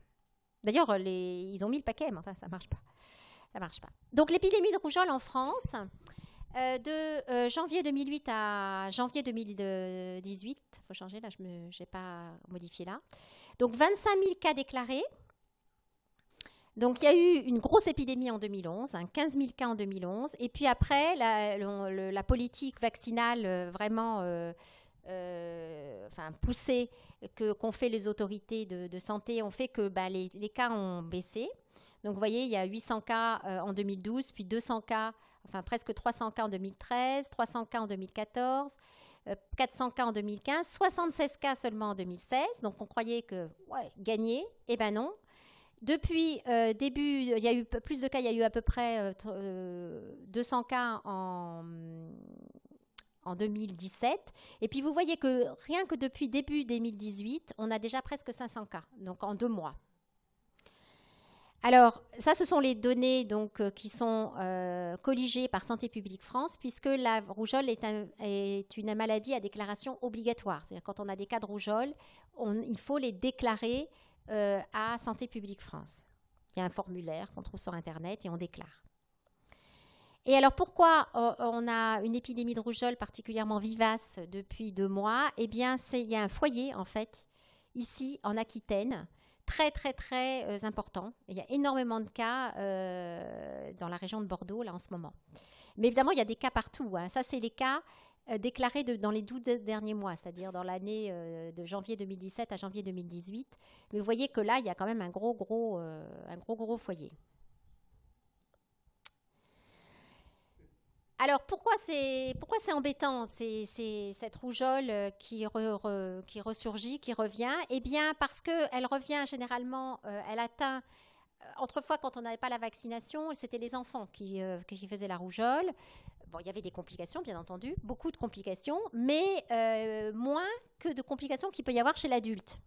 D'ailleurs, ils ont mis le paquet, mais enfin, ça ne marche pas. Ça marche pas. Donc l'épidémie de rougeole en France, de janvier 2008 à janvier 2018, il faut changer là, je n'ai pas modifié là. Donc 25 000 cas déclarés, donc il y a eu une grosse épidémie en 2011, un 15 000 cas en 2011, et puis après la, politique vaccinale euh, vraiment euh, euh, enfin, poussée qu'ont fait les autorités de, santé ont fait que bah, les, cas ont baissé. Donc vous voyez, il y a 800 cas en 2012, puis 200 cas, enfin presque 300 cas en 2013, 300 cas en 2014. 400 cas en 2015, 76 cas seulement en 2016. Donc on croyait que ouais, gagné, eh ben non, depuis euh, début, il y a eu plus de cas, il y a eu à peu près 200 euh, euh, cas en, 2017. Et puis vous voyez que rien que depuis début 2018, on a déjà presque 500 cas, donc en deux mois. Alors, ça, ce sont les données donc, qui sont colligées par Santé publique France, puisque la rougeole est, une maladie à déclaration obligatoire. C'est-à-dire, quand on a des cas de rougeole, il faut les déclarer euh, à Santé publique France. Il y a un formulaire qu'on trouve sur Internet et on déclare. Et alors pourquoi on a une épidémie de rougeole particulièrement vivace depuis deux mois Eh bien, il y a un foyer, en fait, ici, en Aquitaine, très, très, très euh, important. Il y a énormément de cas euh, dans la région de Bordeaux, là, en ce moment. Mais évidemment, il y a des cas partout. Hein. Ça, c'est les cas euh, déclaré dans les 12 derniers mois, c'est-à-dire dans l'année euh, de janvier 2017 à janvier 2018. Mais vous voyez que là, il y a quand même un gros, gros, euh, un gros, gros foyer. Alors pourquoi c'est pourquoi c'est embêtant c'est cette rougeole qui qui ressurgit qui revient eh bien parce que elle revient généralement elle atteint euh, fois, quand on n'avait pas la vaccination, c'était les enfants qui, euh, qui, faisaient la rougeole. Bon, il y avait des complications, bien entendu, beaucoup de complications, mais euh, moins que de complications qu'il peut y avoir chez l'adulte.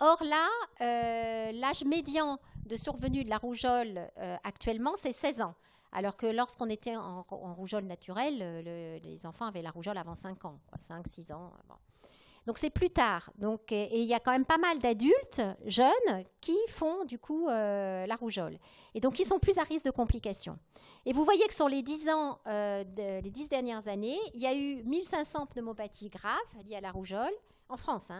Or là, l'âge médian de survenue de la rougeole actuellement, c'est 16 ans. Alors que lorsqu'on était en, rougeole naturelle, les enfants avaient la rougeole avant 5 ans, 5, 6 ans. Donc c'est plus tard. Donc, et il y a quand même pas mal d'adultes jeunes qui font du coup euh, la rougeole. Et donc ils sont plus à risque de complications. Et vous voyez que sur les 10 ans, euh, les 10 dernières années, il y a eu 1500 pneumopathies graves liées à la rougeole en France.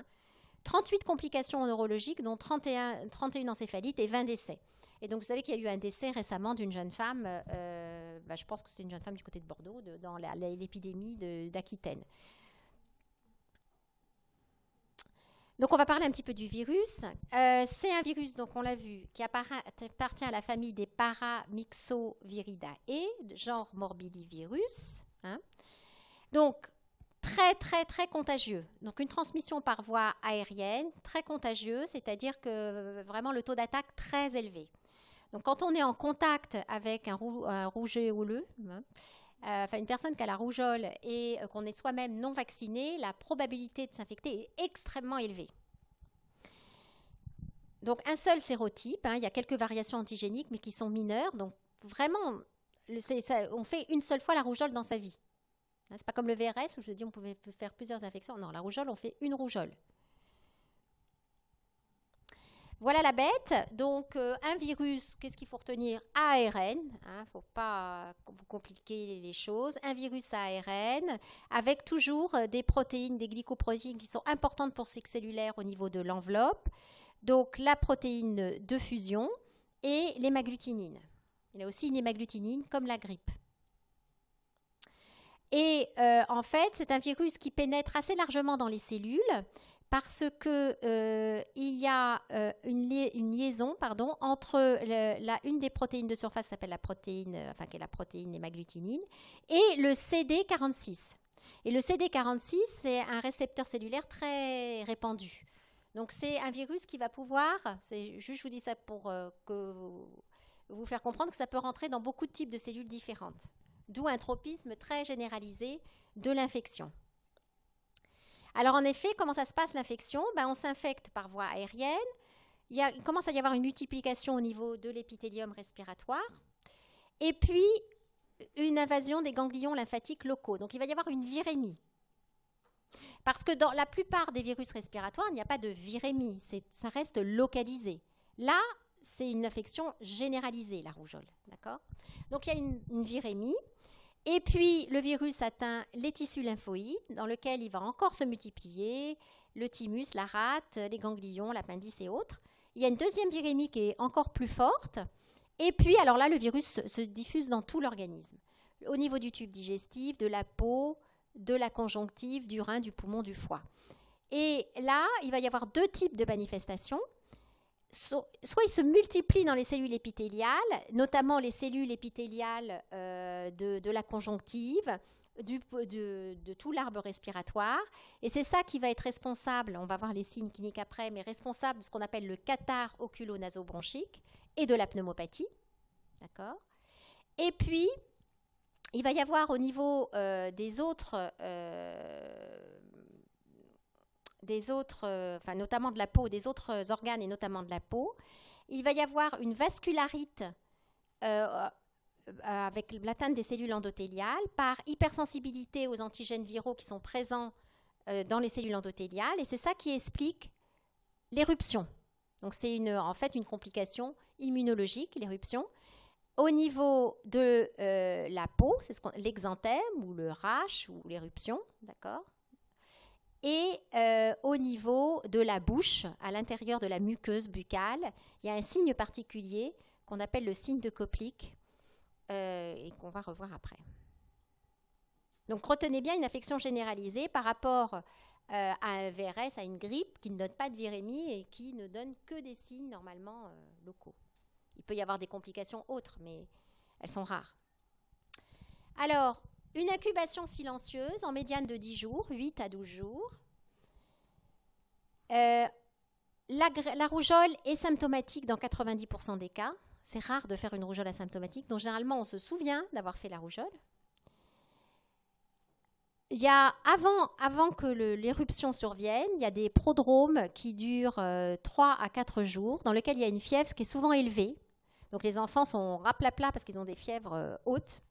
38 hein. complications neurologiques, dont 31, 31 encéphalites et 20 décès. Et donc, vous savez qu'il y a eu un décès récemment d'une jeune femme, euh, bah, je pense que c'est une jeune femme du côté de Bordeaux, dans l'épidémie d'Aquitaine. Donc on va parler un petit peu du virus. Euh, c'est un virus, donc on l'a vu, qui appartient à la famille des Paramyxoviridae, genre morbidivirus. Hein. Donc très très très contagieux. Donc une transmission par voie aérienne, très contagieux, c'est-à-dire que euh, vraiment le taux d'attaque très élevé. Donc quand on est en contact avec un, rouget houleux, hein, euh, enfin une personne qui a la rougeole et euh, qu'on est soi-même non vacciné, la probabilité de s'infecter est extrêmement élevée. Donc un seul sérotype, hein, il y a quelques variations antigéniques mais qui sont mineures. Donc vraiment, on fait une seule fois la rougeole dans sa vie. Hein, c'est pas comme le VRS où je dis on pouvait faire plusieurs infections. Non, la rougeole, on fait une rougeole. Voilà la bête. Donc, euh, un virus, qu'est-ce qu'il faut retenir ARN. Il hein, ne faut pas vous compliquer les choses. Un virus ARN avec toujours euh, des protéines, des glycoprotéines qui sont importantes pour ces cellulaire au niveau de l'enveloppe. Donc, la protéine de fusion et l'hémagglutinine. Il y a aussi une hémagglutinine comme la grippe. Et euh, en fait, c'est un virus qui pénètre assez largement dans les cellules parce qu'il euh, y a euh, une, liaison entre une des protéines de surface s'appelle la protéine, euh, enfin est la protéine hémagglutinine, et le CD46. Et le CD46, c'est un récepteur cellulaire très répandu. Donc c'est un virus qui va pouvoir, c'est juste je vous dis ça pour vous faire comprendre que ça peut rentrer dans beaucoup de types de cellules différentes, d'où un tropisme très généralisé de l'infection. Alors en effet, comment ça se passe l'infection ben, On s'infecte par voie aérienne, il, commence à y avoir une multiplication au niveau de l'épithélium respiratoire, et puis euh, une invasion des ganglions lymphatiques locaux. Donc il va y avoir une virémie. Parce que dans la plupart des virus respiratoires, il n'y a pas de virémie, ça reste localisé. Là, c'est une infection généralisée, la rougeole. D'accord Donc il y a une, une virémie. Et puis, le virus atteint les tissus lymphoïdes, dans lesquels il va encore se multiplier, le thymus, la rate, les ganglions, l'appendice et autres. Il y a une deuxième virémie qui est encore plus forte. Et puis, alors là, le virus se diffuse dans tout l'organisme, au niveau du tube digestif, de la peau, de la conjonctive, du rein, du poumon, du foie. Et là, il va y avoir deux types de manifestations soit ils se multiplient dans les cellules épithéliales, notamment les cellules épithéliales euh, de, la conjonctive, de, tout l'arbre respiratoire. Et c'est ça qui va être responsable, on va voir les signes cliniques après, mais responsable de ce qu'on appelle le catarrhe oculo bronchique et de la pneumopathie. D'accord Et puis, il va y avoir au niveau euh, des autres euh, des autres, euh, enfin notamment de la peau, des autres organes et notamment de la peau. Il va y avoir une vascularite euh, euh, avec l'atteinte des cellules endothéliales par hypersensibilité aux antigènes viraux qui sont présents dans les cellules endothéliales et c'est ça qui explique l'éruption. Donc c'est une, en fait une complication immunologique, l'éruption. Au niveau de la peau, c'est ce l'exanthème ou le rash ou l'éruption, d'accord et euh, au niveau de la bouche, à l'intérieur de la muqueuse buccale, il y a un signe particulier qu'on appelle le signe de coplique euh, et qu'on va revoir après. Donc retenez bien une affection généralisée par rapport euh, à un VRS, à une grippe qui ne donne pas de virémie et qui ne donne que des signes normalement locaux. Il peut y avoir des complications autres, mais elles sont rares. Alors, une incubation silencieuse en médiane de 10 jours, 8 à 12 jours. Euh, la, rougeole est symptomatique dans 90% des cas. C'est rare de faire une rougeole asymptomatique, donc généralement on se souvient d'avoir fait la rougeole. Il y a, avant, que l'éruption survienne, il y a des prodromes qui durent 3 euh, à 4 jours, dans lesquels il y a une fièvre qui est souvent élevée. Donc les enfants sont raplapla parce qu'ils ont des fièvres euh, hautes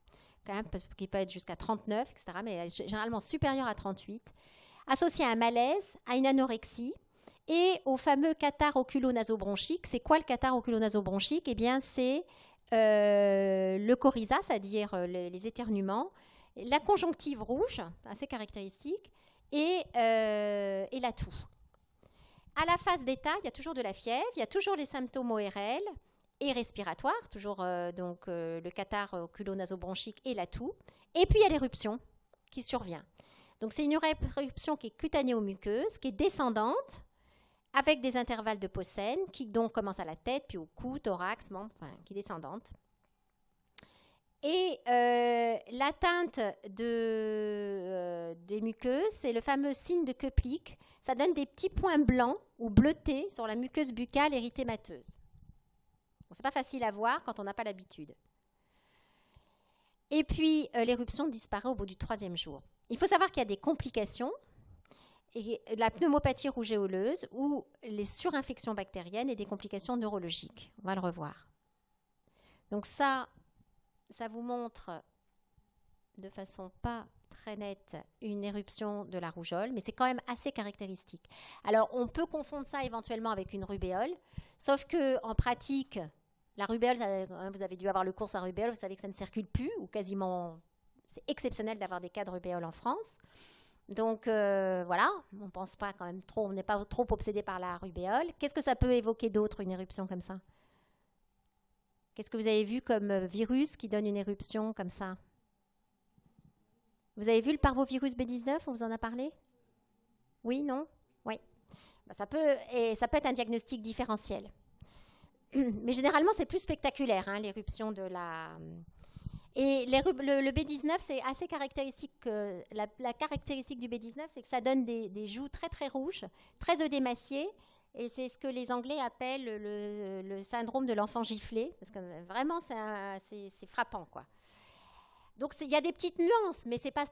qui peut être jusqu'à 39, etc., mais généralement supérieure à 38, associée à un malaise, à une anorexie et au fameux cathare oculonasobronchique. C'est quoi le cathare oculonasobronchique Eh bien, c'est euh, le coryza, c'est-à-dire euh, les, éternuements, la conjonctive rouge, assez caractéristique, et, euh, et la toux. À la phase d'état, il y a toujours de la fièvre, il y a toujours les symptômes ORL, et respiratoire, toujours euh, donc euh, le cathare oculonasobronchique et la toux. Et puis il y a l'éruption qui survient. Donc c'est une éruption qui est cutanée aux qui est descendante, avec des intervalles de pocène, qui donc commence à la tête, puis au cou, thorax, membre, enfin, qui est descendante. Et euh, l'atteinte de, des muqueuses, c'est le fameux signe de Keplik. Ça donne des petits points blancs ou bleutés sur la muqueuse buccale érythémateuse. Ce n'est pas facile à voir quand on n'a pas l'habitude. Et puis, euh, l'éruption disparaît au bout du troisième jour. Il faut savoir qu'il y a des complications. la pneumopathie rougeoleuse ou les surinfections bactériennes et des complications neurologiques. On va le revoir. Donc ça, ça vous montre de façon pas très nette une éruption de la rougeole, mais c'est quand même assez caractéristique. Alors on peut confondre ça éventuellement avec une rubéole, Sauf que en pratique, la rubéole, hein, vous avez dû avoir le cours à rubéole, vous savez que ça ne circule plus, ou quasiment, c'est exceptionnel d'avoir des cas de rubéole en France. Donc euh, voilà, on pense pas quand même trop, on n'est pas trop obsédé par la rubéole. Qu'est-ce que ça peut évoquer d'autre, une éruption comme ça Qu'est-ce que vous avez vu comme euh, virus qui donne une éruption comme ça Vous avez vu le parvovirus B19, on vous en a parlé Oui, non bah, ça peut, et ça peut être un diagnostic différentiel. Mais généralement, c'est plus spectaculaire, hein, l'éruption de la... Euh, et le, B19, c'est assez caractéristique. la, caractéristique du B19, c'est que ça donne des, joues très très rouges, très œdémaciées, et c'est ce que les Anglais appellent le, syndrome de l'enfant giflé, parce que euh, vraiment, c'est frappant, quoi. Donc il y a des petites nuances, mais c'est pas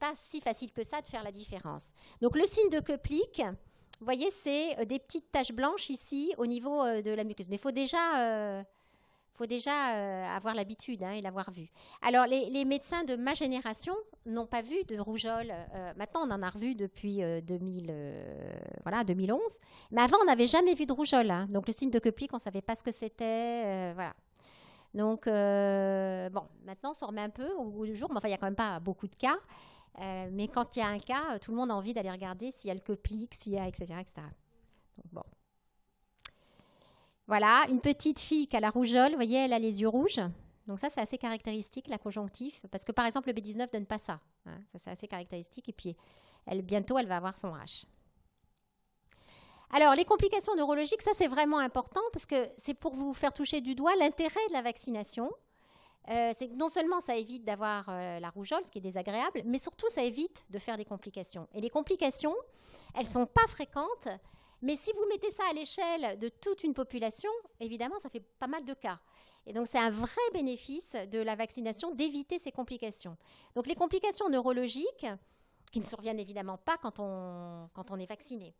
pas si facile que ça de faire la différence. Donc le signe de Köplik, vous voyez, c'est euh, des petites taches blanches ici au niveau euh, de la muqueuse. Mais il faut déjà, euh, faut déjà avoir l'habitude hein, et l'avoir vu. Alors, les, médecins de ma génération n'ont pas vu de rougeole. maintenant, on en a revu depuis 2011. Mais avant, on n'avait jamais vu de rougeole. Hein. Donc, le signe de Köplik, on ne savait pas ce que c'était. voilà. Donc, bon, maintenant, on s'en remet un peu au bout du jour. Mais enfin, il n'y a quand même pas beaucoup de cas. Euh, mais quand il y a un cas, euh, tout le monde a envie d'aller regarder s'il y a le coplique, s'il y a, etc. etc. Voilà, une petite fille qui a la rougeole, vous voyez, elle a les yeux rouges. Donc ça, c'est assez caractéristique, la conjonctive, parce que par exemple, le B19 ne donne pas ça. Hein. Ça, c'est assez caractéristique. Et puis, elle, bientôt, elle va avoir son H. Alors, les complications neurologiques, ça, c'est vraiment important, parce que c'est pour vous faire toucher du doigt l'intérêt de la vaccination. Euh, c'est non seulement ça évite d'avoir euh, la rougeole, ce qui est désagréable, mais surtout ça évite de faire des complications. Et les complications, elles ne sont pas fréquentes, mais si vous mettez ça à l'échelle de toute une population, évidemment, ça fait pas mal de cas. Et donc, c'est un vrai bénéfice de la vaccination d'éviter ces complications. Donc, les complications neurologiques, qui ne surviennent évidemment pas quand on, est vacciné,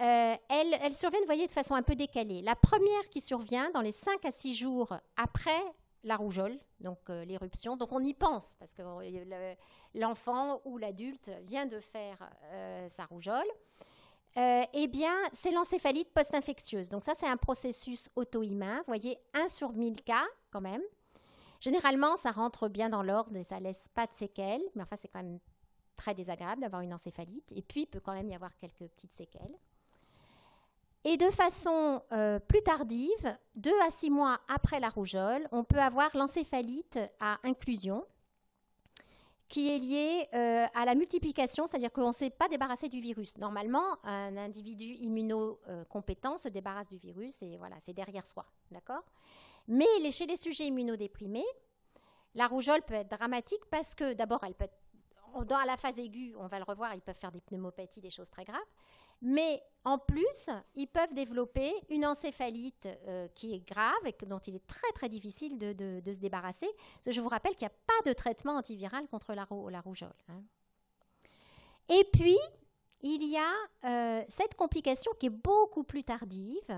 euh, elles, elles, surviennent, voyez, de façon un peu décalée. La première qui survient dans les 5 à 6 jours après la rougeole, donc euh, l'éruption. Donc on y pense, parce que euh, l'enfant ou l'adulte vient de faire euh, sa rougeole. eh bien, c'est l'encéphalite post-infectieuse. Donc ça, c'est un processus auto-immun. Vous voyez, 1 sur 1000 cas quand même. Généralement, ça rentre bien dans l'ordre et ça laisse pas de séquelles, mais enfin, c'est quand même très désagréable d'avoir une encéphalite. Et puis, il peut quand même y avoir quelques petites séquelles. Et de façon euh, plus tardive, deux à six mois après la rougeole, on peut avoir l'encéphalite à inclusion qui est liée euh, à la multiplication, c'est-à-dire qu'on ne s'est pas débarrassé du virus. Normalement, un individu immunocompétent se débarrasse du virus et voilà, c'est derrière soi, d'accord Mais chez les sujets immunodéprimés, la rougeole peut être dramatique parce que d'abord, elle peut dans la phase aiguë, on va le revoir, ils peuvent faire des pneumopathies, des choses très graves, mais en plus, ils peuvent développer une encéphalite euh, qui est grave et dont il est très très difficile de, se débarrasser. Je vous rappelle qu'il n'y a pas de traitement antiviral contre la, la rougeole. Hein. Et puis, il y a euh, cette complication qui est beaucoup plus tardive,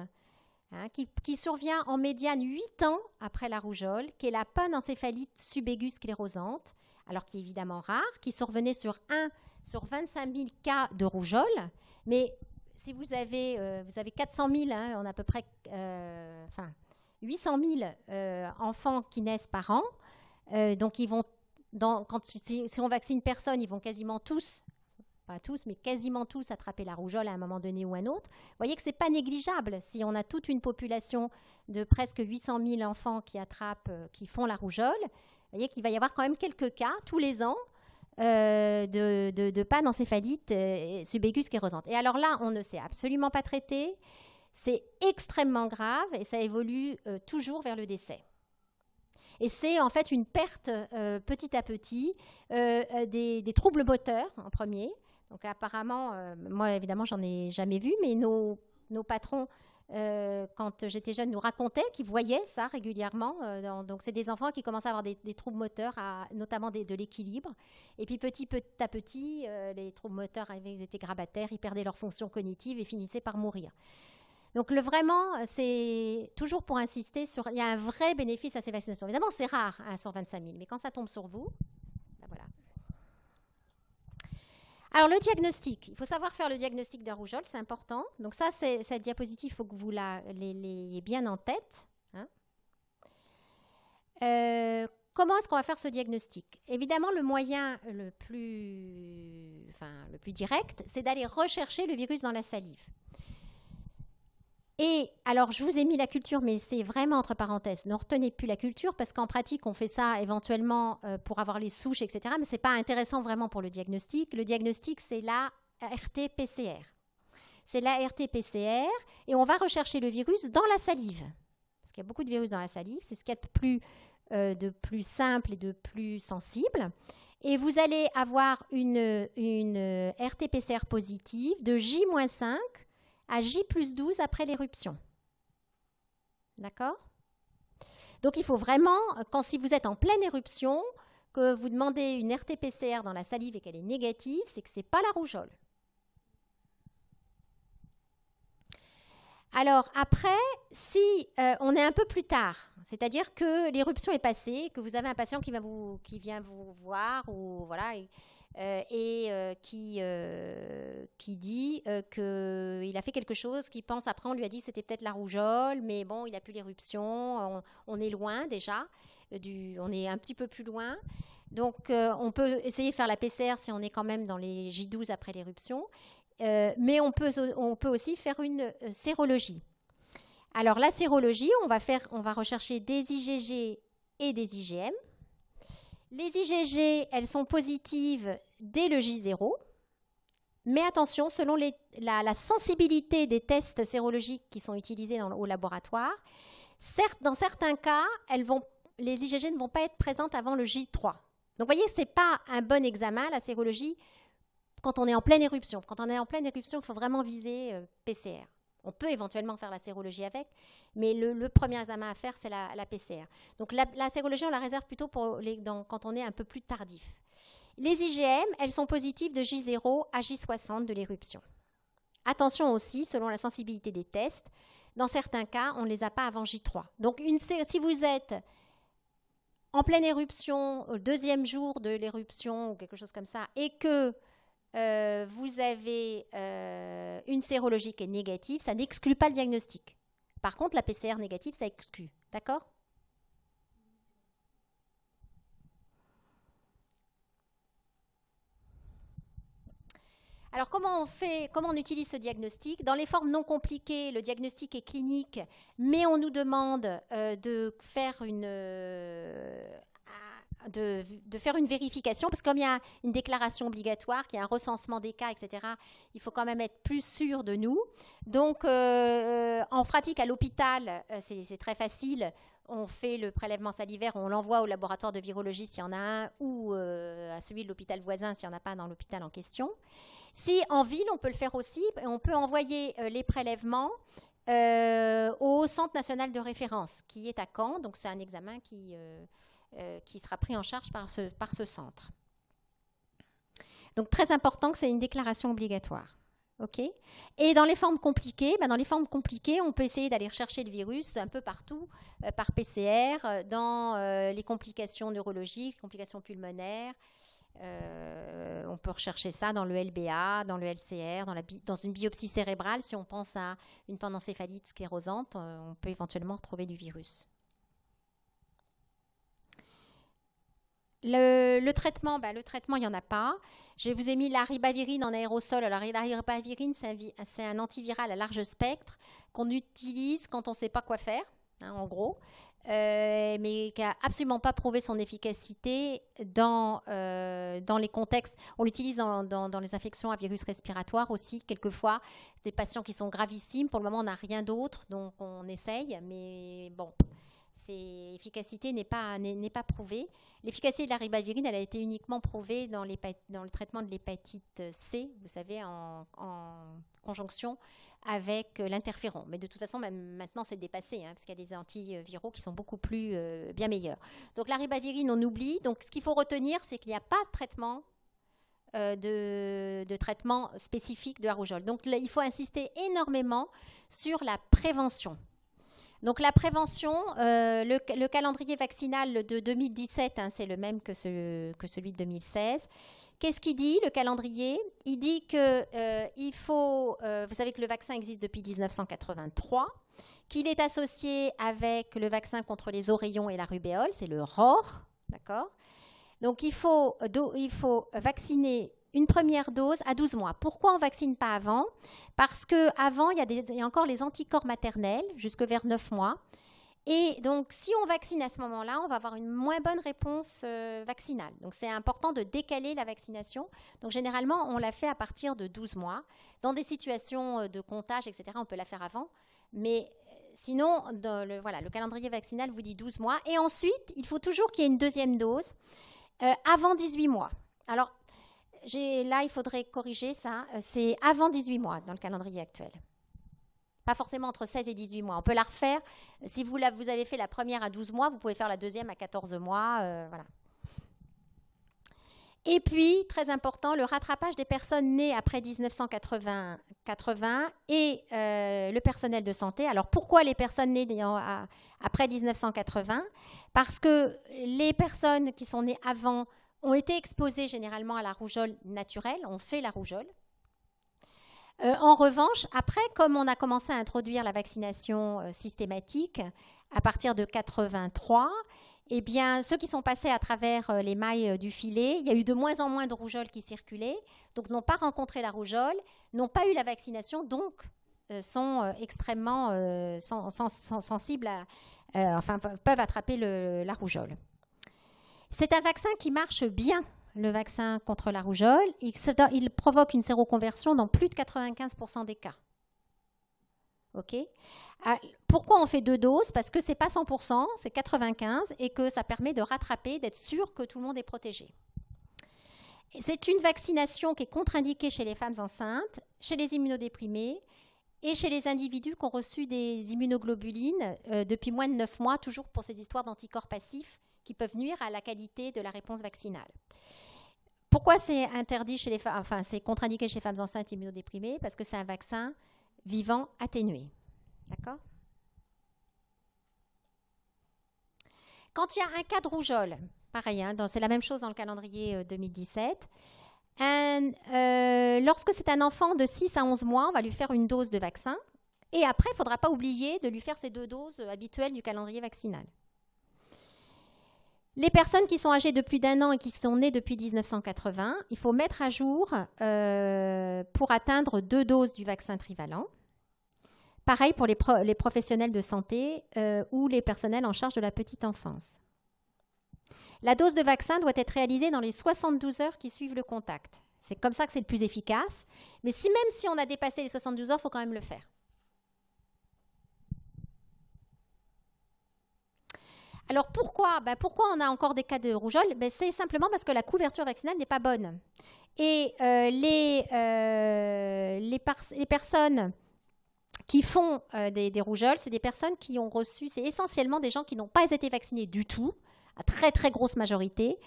hein, qui, qui, survient en médiane 8 ans après la rougeole, qui est la panencéphalite subaiguë sclérosante, alors qui est évidemment rare, qui survenait sur 1 sur 25 000 cas de rougeole mais si vous avez, euh, vous avez 400 000, hein, on a à peu près euh, enfin, 800 000 euh, enfants qui naissent par an. donc, ils vont, quand, si, on vaccine personne, ils vont quasiment tous, pas tous, mais quasiment tous attraper la rougeole à un moment donné ou à un autre. Vous voyez que ce n'est pas négligeable. Si on a toute une population de presque 800 000 enfants qui attrapent, qui font la rougeole, vous voyez qu'il va y avoir quand même quelques cas tous les ans euh, de, de, de, panencéphalite euh, sclérosante. Et alors là, on ne sait absolument pas traité C'est extrêmement grave et ça évolue euh, toujours vers le décès. Et c'est en fait une perte euh, petit à petit des, troubles moteurs en premier. Donc apparemment, moi évidemment, j'en ai jamais vu, mais nos patrons euh, quand j'étais jeune, nous racontaient qu'ils voyaient ça régulièrement. Euh, donc, c'est des enfants qui commencent à avoir des, troubles moteurs, notamment de l'équilibre. Et puis, petit, à petit, euh, les troubles moteurs avaient ils étaient grabataires, ils perdaient leur fonction cognitive et finissaient par mourir. Donc, le vraiment, c'est toujours pour insister sur. Il y a un vrai bénéfice à ces vaccinations. Évidemment, c'est rare, hein, sur 25 000, mais quand ça tombe sur vous, Alors le diagnostic, il faut savoir faire le diagnostic d'un rougeole, c'est important. Donc ça, cette diapositive, il faut que vous l'ayez bien en tête. Hein. Euh, comment est-ce qu'on va faire ce diagnostic Évidemment, le moyen le plus, enfin, le plus direct, c'est d'aller rechercher le virus dans la salive. Et alors, je vous ai mis la culture, mais c'est vraiment entre parenthèses. Ne retenez plus la culture parce qu'en pratique, on fait ça éventuellement euh, pour avoir les souches, etc. Mais ce n'est pas intéressant vraiment pour le diagnostic. Le diagnostic, c'est la RT-PCR. C'est la RT-PCR et on va rechercher le virus dans la salive. Parce qu'il y a beaucoup de virus dans la salive. C'est ce qu'il y a de plus, euh, de plus simple et de plus sensible. Et vous allez avoir une, une RT-PCR positive de J-5 à J plus 12 après l'éruption. D'accord Donc il faut vraiment, quand si vous êtes en pleine éruption, que vous demandez une RT-PCR dans la salive et qu'elle est négative, c'est que ce n'est pas la rougeole. Alors après, si euh, on est un peu plus tard, c'est-à-dire que l'éruption est passée, que vous avez un patient qui, vient vous voir ou voilà, euh, et euh, qui, euh, qui dit qu'il a fait quelque chose qu'il pense après, on lui a dit c'était peut-être la rougeole, mais bon, il a pu l'éruption, on, est loin déjà, du, on est un petit peu plus loin. Donc, on peut essayer de faire la PCR si on est quand même dans les J12 après l'éruption, mais on peut, on peut, aussi faire une sérologie. Alors, la sérologie, on va, faire, on va rechercher des IgG et des IgM. Les IgG, elles sont positives dès le J0, mais attention, selon la, sensibilité des tests sérologiques qui sont utilisés au laboratoire, certes, dans certains cas, elles vont, les IgG ne vont pas être présentes avant le J3. Donc vous voyez, ce n'est pas un bon examen, la sérologie, quand on est en pleine éruption. Quand on est en pleine éruption, il faut vraiment viser euh, PCR. On peut éventuellement faire la sérologie avec, mais le, premier examen à faire, c'est la, PCR. Donc la, sérologie, on la réserve plutôt pour quand on est un peu plus tardif. Les IgM, elles sont positives de J0 à J60 de l'éruption. Attention aussi, selon la sensibilité des tests, dans certains cas, on ne les a pas avant J3. Donc si vous êtes en pleine éruption, au deuxième jour de l'éruption ou quelque chose comme ça, et que euh, vous avez euh, une sérologie qui est négative, ça n'exclut pas le diagnostic. Par contre, la PCR négative, ça exclut. D'accord Alors comment on fait, comment on utilise ce diagnostic Dans les formes non compliquées, le diagnostic est clinique, mais on nous demande euh, de faire une, de, faire une vérification, parce que comme il y a une déclaration obligatoire, qu'il y a un recensement des cas, etc., il faut quand même être plus sûr de nous. Donc, euh, euh, en pratique, à l'hôpital, euh, c'est très facile. On fait le prélèvement salivaire, on l'envoie au laboratoire de virologie s'il y en a un, ou à celui de l'hôpital voisin s'il n'y en a pas dans l'hôpital en question. Si en ville, on peut le faire aussi, on peut envoyer les prélèvements au Centre national de référence, qui est à Caen. Donc, c'est un examen qui, euh, qui sera pris en charge par ce, par ce centre. Donc très important que c'est une déclaration obligatoire. Et dans les formes compliquées, ben, dans les formes compliquées, on peut essayer d'aller rechercher le virus un peu partout euh, par PCR, euh, dans les complications neurologiques, complications pulmonaires. on peut rechercher ça dans le LBA, dans le LCR, dans, une biopsie cérébrale. Si on pense à une pendenséphalite sclérosante, on peut éventuellement retrouver du virus. Le, traitement, ben, le traitement, il n'y en a pas. Je vous ai mis la ribavirine en aérosol. Alors, la ribavirine, c'est un, antiviral à large spectre qu'on utilise quand on ne sait pas quoi faire, hein, en gros, euh, mais qui n'a absolument pas prouvé son efficacité euh, dans, les contextes. On l'utilise dans, dans, les infections à virus respiratoire aussi, quelquefois, des patients qui sont gravissimes. Pour le moment, on n'a rien d'autre, donc on essaye, mais bon. C'est efficacité n'est pas, n'est, pas prouvée. L'efficacité de la ribavirine, elle a été uniquement prouvée dans, le traitement de l'hépatite C, vous savez, en, conjonction avec euh, l'interféron. Mais de toute façon, maintenant, c'est dépassé, hein, parce qu'il y a des antiviraux qui sont beaucoup plus euh, bien meilleurs. Donc la ribavirine, on oublie. Donc ce qu'il faut retenir, c'est qu'il n'y a pas de traitement euh, de, de, traitement spécifique de la rougeole. Donc il faut insister énormément sur la prévention. Donc la prévention, euh, le, calendrier vaccinal de 2017, hein, c'est le même que, celui de 2016. Qu'est-ce qu'il dit, le calendrier Il dit qu'il euh, faut, euh, vous savez que le vaccin existe depuis 1983, qu'il est associé avec le vaccin contre les oreillons et la rubéole, c'est le ROR, d'accord donc il faut, il faut vacciner une première dose à 12 mois. Pourquoi on ne vaccine pas avant Parce qu'avant, il, il y, a encore les anticorps maternels, jusque vers 9 mois. Et donc, si on vaccine à ce moment-là, on va avoir une moins bonne réponse euh, vaccinale. Donc, c'est important de décaler la vaccination. Donc, généralement, on la fait à partir de 12 mois. Dans des situations euh, de comptage, etc., on peut la faire avant. Mais euh, sinon, le, voilà, le calendrier vaccinal vous dit 12 mois. Et ensuite, il faut toujours qu'il y ait une deuxième dose avant 18 mois. Alors, là, il faudrait corriger ça. Euh, c'est avant 18 mois dans le calendrier actuel. Pas forcément entre 16 et 18 mois. On peut la refaire. Si vous, avez fait la première à 12 mois, vous pouvez faire la deuxième à 14 mois. Euh, voilà. Et puis, très important, le rattrapage des personnes nées après 1980 et euh, le personnel de santé. Alors, pourquoi les personnes nées après 1980 Parce que les personnes qui sont nées avant ont été exposés généralement à la rougeole naturelle, on fait la rougeole. Euh, en revanche, après, comme on a commencé à introduire la vaccination euh, systématique à partir de 83, eh bien, ceux qui sont passés à travers euh, les mailles du filet, il y a eu de moins en moins de rougeoles qui circulaient, donc n'ont pas rencontré la rougeole, n'ont pas eu la vaccination, donc sont extrêmement sensibles à, enfin, peuvent attraper la rougeole. C'est un vaccin qui marche bien, le vaccin contre la rougeole. Il, provoque une séroconversion dans plus de 95% des cas. OK ah, pourquoi on fait deux doses Parce que c'est pas 100%, c'est 95% et que ça permet de rattraper, d'être sûr que tout le monde est protégé. C'est une vaccination qui est contre-indiquée chez les femmes enceintes, chez les immunodéprimés et chez les individus qui ont reçu des immunoglobulines euh, depuis moins de 9 mois, toujours pour ces histoires d'anticorps passifs qui peuvent nuire à la qualité de la réponse vaccinale. Pourquoi c'est interdit chez les femmes, enfin c'est contre-indiqué chez les femmes enceintes immunodéprimées Parce que c'est un vaccin vivant atténué. D'accord Quand il y a un cas de rougeole, pareil, hein, c'est la même chose dans le calendrier 2017. Euh, euh, lorsque c'est un enfant de 6 à 11 mois, on va lui faire une dose de vaccin. Et après, il ne faudra pas oublier de lui faire ces deux doses euh, habituelles du calendrier vaccinal. Les personnes qui sont âgées de plus d'un an et qui sont nées depuis 1980, il faut mettre à jour euh, pour atteindre deux doses du vaccin trivalent. Pareil pour les, professionnels de santé euh, ou les personnels en charge de la petite enfance. La dose de vaccin doit être réalisée dans les 72 heures qui suivent le contact. C'est comme ça que c'est le plus efficace. Mais si même si on a dépassé les 72 heures, il faut quand même le faire. Alors pourquoi bah, Pourquoi on a encore des cas de rougeole ben C'est simplement parce que la couverture vaccinale n'est pas bonne. Et euh, euh, les, personnes qui font euh, des, des, rougeoles, c'est des personnes qui ont reçu, c'est essentiellement des gens qui n'ont pas été vaccinés du tout, à très très grosse majorité,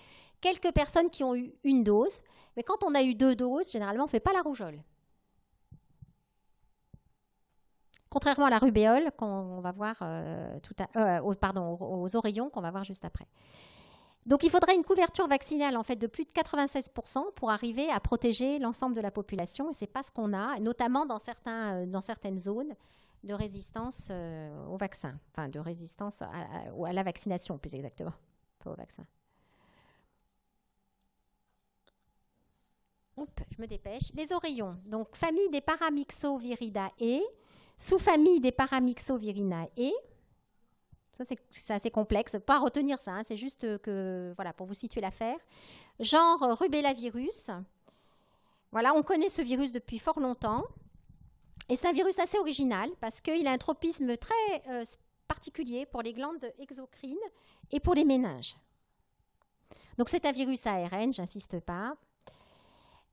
quelques personnes qui ont eu une dose. Mais quand on a eu deux doses, généralement, on ne fait pas la rougeole. Contrairement à la rubéole qu'on va voir euh, tout à, euh, pardon, aux, oreillons qu'on va voir juste après. Donc il faudrait une couverture vaccinale en fait de plus de 96% pour arriver à protéger l'ensemble de la population et c'est pas ce qu'on a, notamment dans, euh, certaines zones de résistance au vaccin, enfin de résistance à, à, à la vaccination plus exactement, au vaccin. Oups, je me dépêche. Les oreillons, donc famille des Paramyxoviridae, sous-famille des Paramyxovirinae. Ça, c'est assez complexe. Pas à retenir ça, hein, c'est juste que, voilà, pour vous situer l'affaire. Genre euh, virus, Voilà, on connaît ce virus depuis fort longtemps. Et c'est un virus assez original parce qu'il a un tropisme très euh, particulier pour les glandes exocrines et pour les méninges. Donc c'est un virus ARN, j'insiste pas.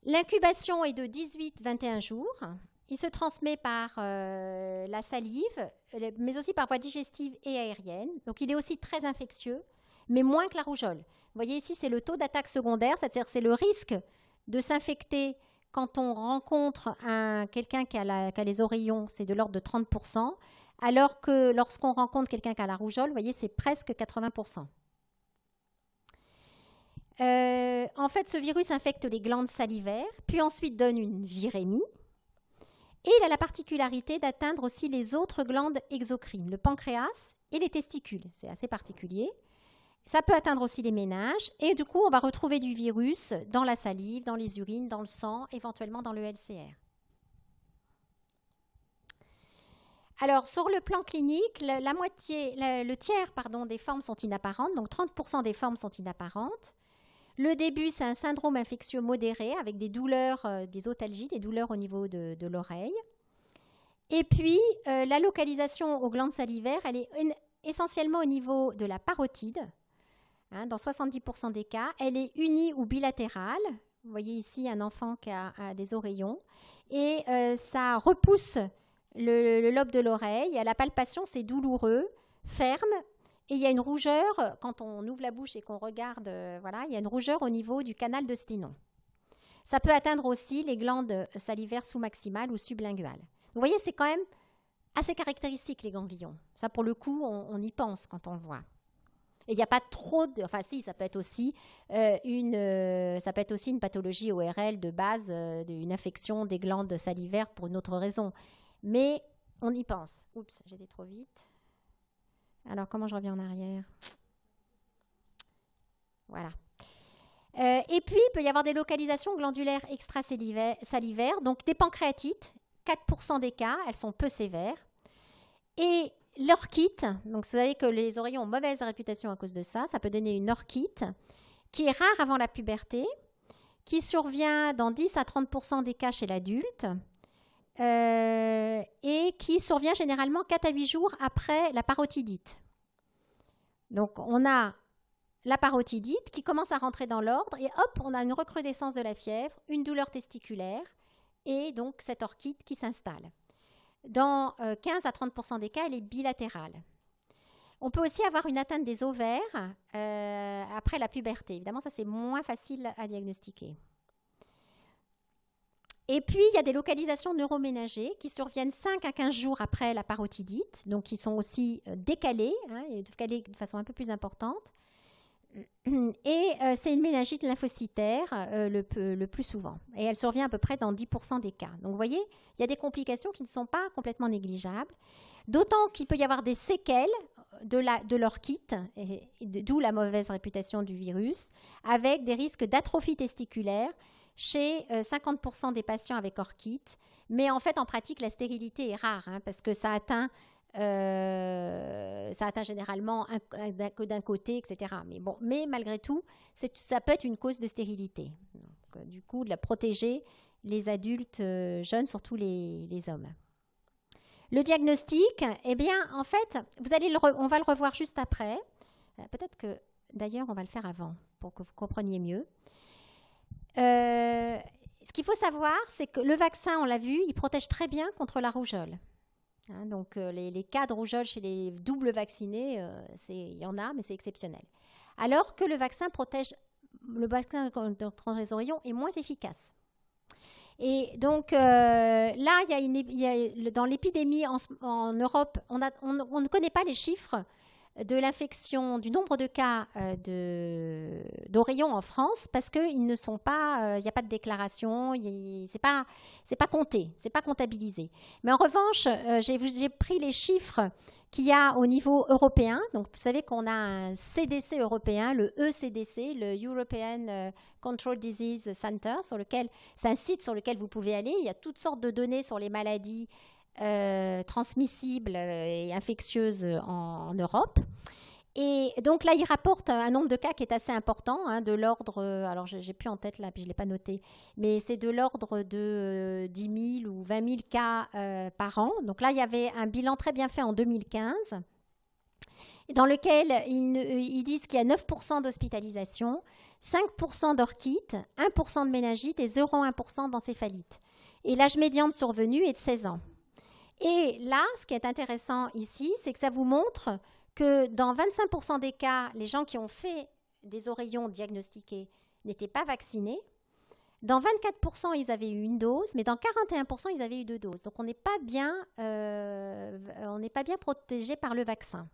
L'incubation est de 18-21 jours il se transmet par euh, la salive, euh, mais aussi par voie digestive et aérienne. Donc il est aussi très infectieux, mais moins que la rougeole. Vous voyez ici, c'est le taux d'attaque secondaire, c'est-à-dire c'est le risque de s'infecter quand on rencontre un, quelqu'un qui, a les oreillons, c'est de l'ordre de 30%, alors que lorsqu'on rencontre quelqu'un qui a la rougeole, vous voyez, c'est presque 80%. Euh, en fait, ce virus infecte les glandes salivaires, puis ensuite donne une virémie, et il a la particularité d'atteindre aussi les autres glandes exocrines, le pancréas et les testicules. C'est assez particulier. Ça peut atteindre aussi les ménages. Et du coup, on va retrouver du virus dans la salive, dans les urines, dans le sang, éventuellement dans le LCR. Alors, sur le plan clinique, la, moitié, le tiers pardon, des formes sont inapparentes, donc 30% des formes sont inapparentes. Le début, c'est un syndrome infectieux modéré avec des douleurs, euh, des otalgies, des douleurs au niveau de, l'oreille. Et puis, euh, la localisation aux glandes salivaires, elle est essentiellement au niveau de la parotide. Hein, dans 70% des cas, elle est unie ou bilatérale. Vous voyez ici un enfant qui a, des oreillons. Et euh, ça repousse le, le lobe de l'oreille. À la palpation, c'est douloureux, ferme et il y a une rougeur, euh, quand on ouvre la bouche et qu'on regarde, euh, voilà, il y a une rougeur au niveau du canal de Sténon. Ça peut atteindre aussi les glandes euh, salivaires sous-maximales ou sublinguales. Vous voyez, c'est quand même assez caractéristique, les ganglions. Ça, pour le coup, on, y pense quand on le voit. Et il n'y a pas trop de... Enfin, si, ça peut être aussi, une, ça peut être aussi une pathologie ORL de base, une infection des glandes salivaires pour une autre raison. Mais on y pense. Oups, j'étais trop vite. Alors, comment je reviens en arrière Voilà. Euh, et puis, il peut y avoir des localisations glandulaires extra-salivaires, donc des pancréatites, 4% des cas, elles sont peu sévères. Et l'orchite, donc vous savez que les oreillons ont mauvaise réputation à cause de ça, ça peut donner une orchite qui est rare avant la puberté, qui survient dans 10 à 30% des cas chez l'adulte, euh, et qui survient généralement 4 à 8 jours après la parotidite. Donc on a la parotidite qui commence à rentrer dans l'ordre et hop, on a une recrudescence de la fièvre, une douleur testiculaire et donc cette orchide qui s'installe. Dans 15 euh, à 30 des cas, elle est bilatérale. On peut aussi avoir une atteinte des ovaires euh, après la puberté. Évidemment, ça c'est moins facile à diagnostiquer. Et puis, il y a des localisations neuroménagées qui surviennent 5 à 15 jours après la parotidite, donc qui sont aussi euh, décalées, hein, décalées de façon un peu plus importante. Et euh, c'est une ménagite lymphocytaire euh, le, plus souvent. Et elle survient à peu près dans 10% des cas. Donc vous voyez, il y a des complications qui ne sont pas complètement négligeables. D'autant qu'il peut y avoir des séquelles de, de leur kit, d'où la mauvaise réputation du virus, avec des risques d'atrophie testiculaire, chez 50% euh, des patients avec orchite. Mais en fait, en pratique, la stérilité est rare hein, parce que ça atteint, euh, généralement d'un côté, etc. Mais malgré tout, ça peut être une cause de stérilité. Euh, du coup, de la protéger les adultes jeunes, surtout les, hommes. Le diagnostic, eh bien, en fait, on va le revoir juste après. Peut-être que, d'ailleurs, on va le faire avant pour que vous compreniez mieux. Euh, ce qu'il faut savoir, c'est que le vaccin, on l'a vu, il protège très bien contre la rougeole. Hein, donc euh, les, les, cas de rougeole chez les doubles vaccinés, euh, il y en a, mais c'est exceptionnel. Alors que le vaccin protège, le vaccin contre les oreillons est moins efficace. Et donc là, il y a dans l'épidémie en, Europe, on, on, ne connaît pas les chiffres de l'infection, du nombre de cas euh, d'oreillons en France parce qu'il euh, n'y a pas de déclaration, c'est pas, pas compté, c'est pas comptabilisé. Mais en revanche, euh, j'ai pris les chiffres qu'il y a au niveau européen. Donc, vous savez qu'on a un CDC européen, le ECDC, le European euh, Control Disease Center, sur lequel c'est un site sur lequel vous pouvez aller. Il y a toutes sortes de données sur les maladies euh, transmissibles euh, et infectieuses en, Europe. Et donc là, il rapporte un nombre de cas qui est assez important, hein, de l'ordre, euh, alors j'ai plus en tête là, puis je ne l'ai pas noté, mais c'est de l'ordre de 10 000 ou 20 000 cas par an. Donc là, il y avait un bilan très bien fait en 2015, dans lequel ils, ils disent qu'il y a 9% d'hospitalisation, 5% d'orchite, 1% de méningite et 0,1% d'encéphalite. Et l'âge médian de survenue est de 16 ans. Et là, ce qui est intéressant ici, c'est que ça vous montre que dans 25% des cas, les gens qui ont fait des oreillons diagnostiqués n'étaient pas vaccinés. Dans 24%, ils avaient eu une dose, mais dans 41%, ils avaient eu deux doses. Donc, on n'est pas bien, euh, bien protégé par le vaccin.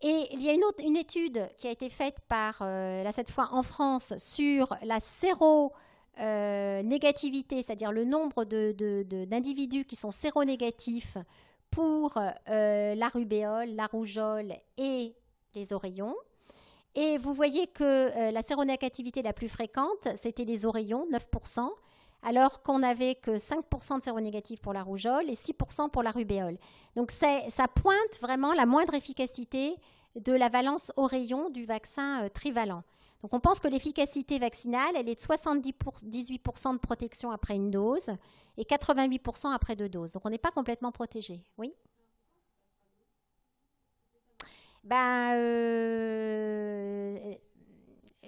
Et il y a une autre une étude qui a été faite par, euh, cette fois en France, sur la séro euh, négativité, c'est-à-dire le nombre d'individus qui sont séronégatifs pour euh, la rubéole, la rougeole et les oreillons. Et vous voyez que euh, la séronégativité la plus fréquente, c'était les oreillons, 9%, alors qu'on n'avait que 5% de séronégatifs pour la rougeole et 6% pour la rubéole. Donc ça pointe vraiment la moindre efficacité de la valence oreillon du vaccin trivalent. Donc on pense que l'efficacité vaccinale, elle est de 78% de protection après une dose et 88% après deux doses. Donc on n'est pas complètement protégé. Oui Ben euh,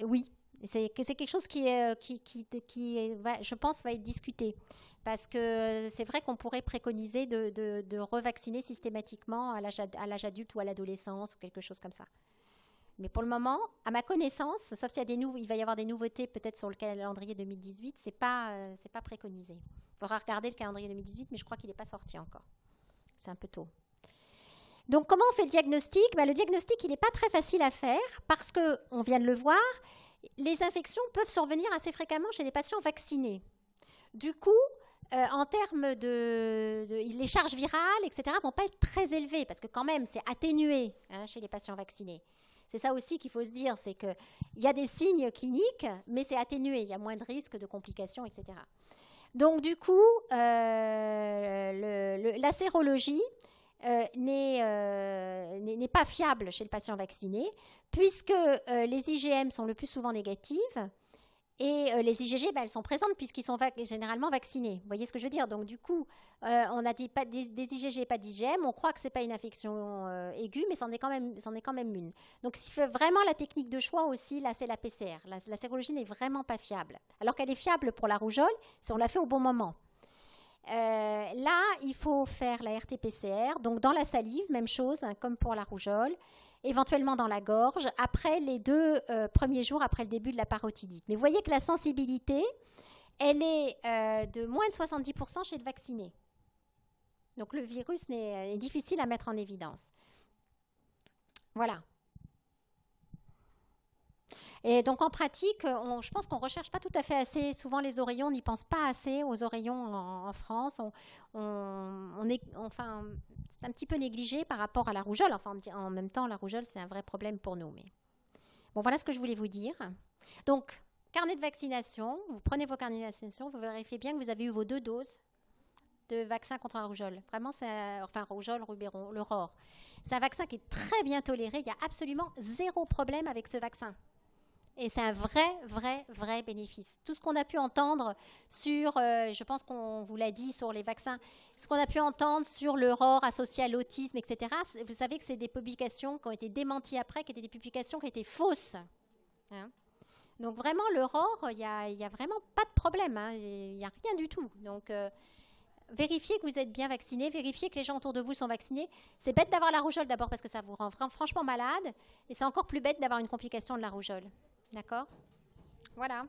oui, c'est quelque chose qui, est, euh, qui, qui, qui je pense, va être discuté. Parce que c'est vrai qu'on pourrait préconiser de, de, de, revacciner systématiquement à l'âge adulte ou à l'adolescence ou quelque chose comme ça. Mais pour le moment, à ma connaissance, sauf s'il a des il va y avoir des nouveautés peut-être sur le calendrier 2018, c'est pas, euh, c'est pas préconisé. Il faudra regarder le calendrier 2018, mais je crois qu'il n'est pas sorti encore. C'est un peu tôt. Donc comment on fait le diagnostic bah, Le diagnostic, il n'est pas très facile à faire parce que, on vient de le voir, les infections peuvent survenir assez fréquemment chez les patients vaccinés. Du coup, euh, en termes de, les charges virales, etc., vont pas être très élevées parce que quand même, c'est atténué hein, chez les patients vaccinés. C'est ça aussi qu'il faut se dire, c'est qu'il y a des signes cliniques, mais c'est atténué, il y a moins de risques de complications, etc. Donc du coup, euh, la sérologie euh, euh, n'est pas fiable chez le patient vacciné, puisque les IgM sont le plus souvent négatives, et euh, les IgG, ben, bah, elles sont présentes puisqu'ils sont généralement vaccinés. Vous voyez ce que je veux dire Donc du coup, euh, on a dit pas des, IgG IgG, pas d'IgM. On croit que ce n'est pas une infection euh, aiguë, mais c'en est, quand même, est quand même une. Donc fait vraiment la technique de choix aussi, là, c'est la PCR. La, sérologie n'est vraiment pas fiable. Alors qu'elle est fiable pour la rougeole si on la fait au bon moment. là, il faut faire la RT-PCR. Donc dans la salive, même chose, hein, comme pour la rougeole éventuellement dans la gorge, après les deux euh, premiers jours après le début de la parotidite. Mais vous voyez que la sensibilité, elle est euh, de moins de 70% chez le vacciné. Donc le virus euh, est difficile à mettre en évidence. Voilà. Et donc en pratique, euh, je pense qu'on ne recherche pas tout à fait assez souvent les oreillons, on n'y pense pas assez aux oreillons en, France. On, est, enfin, c'est un petit peu négligé par rapport à la rougeole. Enfin, en même temps, la rougeole c'est un vrai problème pour nous. Mais bon, voilà ce que je voulais vous dire. Donc carnet de vaccination, vous prenez vos carnets de vaccination, vous vérifiez bien que vous avez eu vos deux doses de vaccin contre la rougeole. Vraiment, c'est, enfin, rougeole, rubéron, l'aurore C'est un vaccin qui est très bien toléré. Il y a absolument zéro problème avec ce vaccin. Et c'est un vrai, vrai, vrai bénéfice. Tout ce qu'on a pu entendre sur, euh, je pense qu'on vous l'a dit, sur les vaccins, ce qu'on a pu entendre sur l'aurore associée associé à l'autisme, etc., vous savez que c'est des publications qui ont été démenties après, qui étaient des publications qui étaient fausses. Hein. Donc vraiment, l'aurore il n'y a, vraiment pas de problème. Hein. Il n'y a rien du tout. Donc euh, vérifiez que vous êtes bien vacciné, vérifiez que les gens autour de vous sont vaccinés. C'est bête d'avoir la rougeole d'abord parce que ça vous rend franchement malade. Et c'est encore plus bête d'avoir une complication de la rougeole. D'accord Voilà.